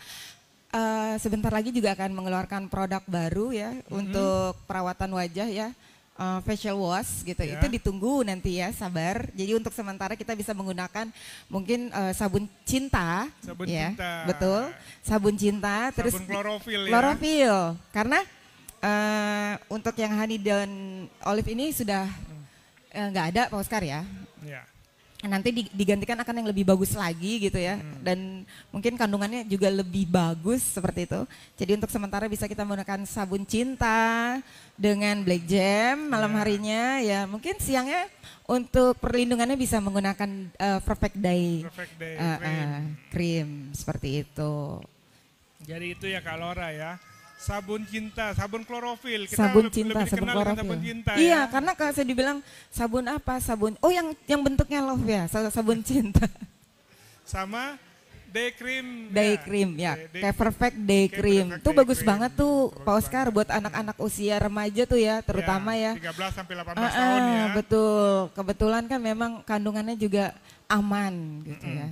uh, sebentar lagi juga akan mengeluarkan produk baru ya mm-hmm. untuk perawatan wajah ya uh, facial wash gitu. Yeah. Itu ditunggu nanti ya, sabar. Jadi untuk sementara kita bisa menggunakan mungkin uh, sabun cinta. Sabun ya, cinta. Betul. Sabun cinta. Sabun terus klorofil ya. Klorofil. Karena uh, untuk yang honey dan olive ini sudah hmm. nggak uh, ada Pak Oscar ya. Yeah. Nanti digantikan akan yang lebih bagus lagi gitu ya. Hmm. Dan mungkin kandungannya juga lebih bagus seperti itu. Jadi untuk sementara bisa kita menggunakan sabun cinta, dengan Black Jam malam yeah. harinya ya mungkin siangnya untuk perlindungannya bisa menggunakan uh, Perfect Day, Perfect Day uh, cream. Uh, cream seperti itu. Jadi itu ya Kalora ya sabun cinta, sabun klorofil. Kita sabun cinta, lebih sabun klorofil. Sabun cinta, ya. iya, ya. karena kalau saya dibilang sabun apa, sabun, oh yang yang bentuknya love ya, sabun cinta. Sama day cream. Day ya. cream ya. Day, kayak perfect day cream. Perfect tuh day bagus cream. banget tuh Pak Oscar buat anak-anak usia remaja tuh ya, terutama ya. ya. 13 sampai 18 uh, uh, tahun ya. Betul. Kebetulan kan memang kandungannya juga aman gitu mm -hmm. ya.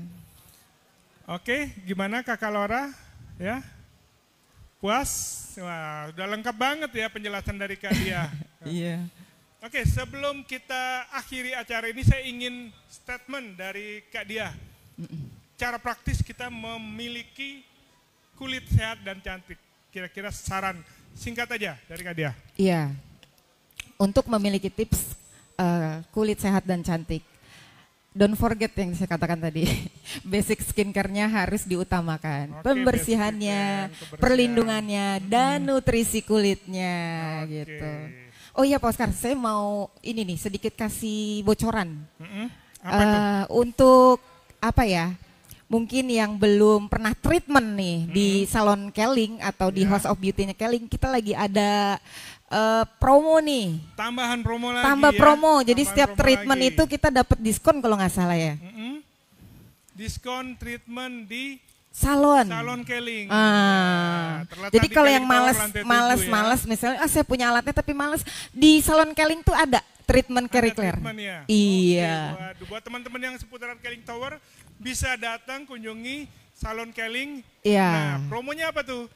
Oke, gimana Kak Laura Ya. Puas? Wah, udah lengkap banget ya penjelasan dari Kak Dia. (laughs) Iya. Oke, sebelum kita akhiri acara ini, saya ingin statement dari Kak Dia cara praktis kita memiliki kulit sehat dan cantik? Kira-kira saran singkat aja dari Kak Dia. Iya. Untuk memiliki tips uh, kulit sehat dan cantik, don't forget yang saya katakan tadi. (laughs) Basic skincare-nya harus diutamakan. Okay, Pembersihannya, kebersihan. perlindungannya, dan hmm. nutrisi kulitnya okay. gitu. Oh iya Pak Oscar, saya mau ini nih sedikit kasih bocoran. Mm -hmm. apa uh, Untuk apa ya? mungkin yang belum pernah treatment nih hmm. di salon Keling atau di yeah. House of Beauty-nya Keling, kita lagi ada uh, promo nih. Tambahan promo lagi. Tambah ya. promo. Jadi setiap promo treatment lagi. itu kita dapat diskon kalau nggak salah ya. Mm -hmm. Diskon treatment di salon. Salon keling. Ah. Nah, Jadi kalau yang males males ya. males misalnya ah saya punya alatnya tapi males di salon keling tuh ada treatment carry Ya? Iya. Okay, Buat teman-teman yang seputaran keling tower bisa datang kunjungi salon Keling. Iya. Nah, promonya apa tuh?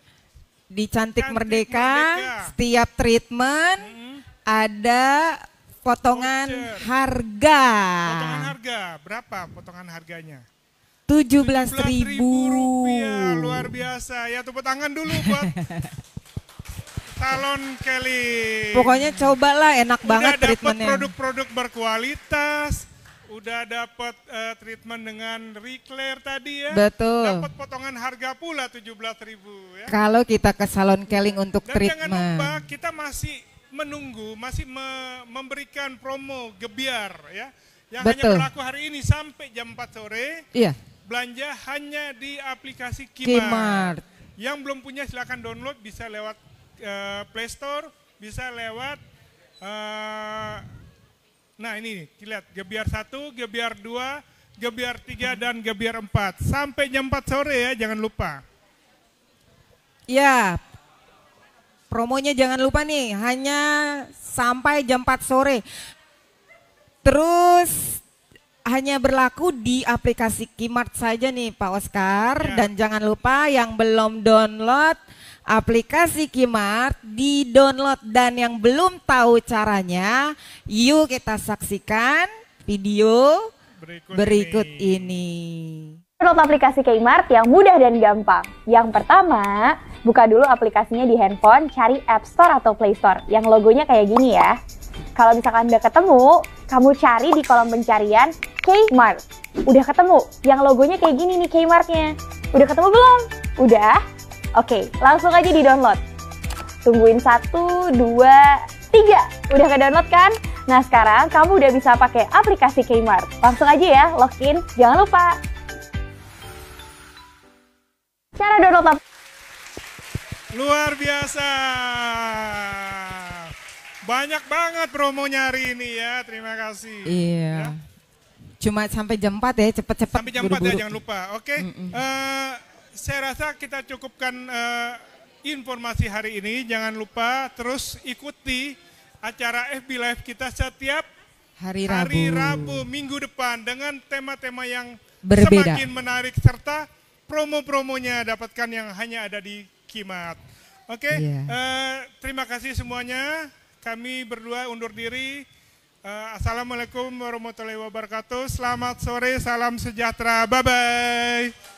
Di Cantik, Cantik Merdeka, Merdeka, setiap treatment mm -hmm. ada potongan Voucher. harga. Potongan harga, berapa potongan harganya? tujuh belas ribu. Rupiah, luar biasa. Ya tepuk tangan dulu buat (laughs) Salon Kelly. Pokoknya cobalah enak Udah banget treatmentnya. Udah dapat produk-produk berkualitas, udah dapat uh, eh, treatment dengan Reclair tadi ya. Betul. Dapat potongan harga pula 17.000 ya. Kalau kita ke salon keling untuk Dan treatment. Dan jangan lupa kita masih menunggu, masih me memberikan promo gebiar ya. Yang Betul. hanya berlaku hari ini sampai jam 4 sore. Iya. Belanja hanya di aplikasi Kimart. Kimart. Yang belum punya silahkan download bisa lewat uh, Play Store, bisa lewat eh, Nah ini lihat gebiar satu gebiar dua gebiar tiga dan gebiar empat Sampai jam empat sore ya jangan lupa. Ya. Promonya jangan lupa nih, hanya sampai jam empat sore. Terus hanya berlaku di aplikasi Kimart saja nih Pak Oscar ya. dan jangan lupa yang belum download aplikasi Kimart, di-download dan yang belum tahu caranya, yuk kita saksikan video berikut, berikut ini. ini. Download aplikasi Kmart yang mudah dan gampang. Yang pertama, buka dulu aplikasinya di handphone, cari App Store atau Play Store yang logonya kayak gini ya. Kalau misalkan udah ketemu, kamu cari di kolom pencarian Kmart. Udah ketemu, yang logonya kayak gini nih Kmartnya. Udah ketemu belum? Udah? Oke, langsung aja di-download. Tungguin satu, dua, tiga. Udah ke-download kan? Nah, sekarang kamu udah bisa pakai aplikasi Kmart. Langsung aja ya, login. Jangan lupa. Cara download apa? Luar biasa. Banyak banget promonya hari ini ya. Terima kasih. Iya. Yeah. Cuma sampai jam 4 ya, cepet-cepet. Sampai jam buru -buru. 4 ya, jangan lupa. Oke. Okay? Mm -mm. Uh, eh, saya rasa kita cukupkan uh, informasi hari ini. Jangan lupa terus ikuti acara FB Live kita setiap hari Rabu, hari Rabu minggu depan dengan tema-tema yang Berbeda. semakin menarik serta promo-promonya dapatkan yang hanya ada di Kimat. Oke, okay? Iya. yeah. uh, terima kasih semuanya. Kami berdua undur diri. Eh, assalamualaikum warahmatullahi wabarakatuh. Selamat sore, salam sejahtera. Bye bye.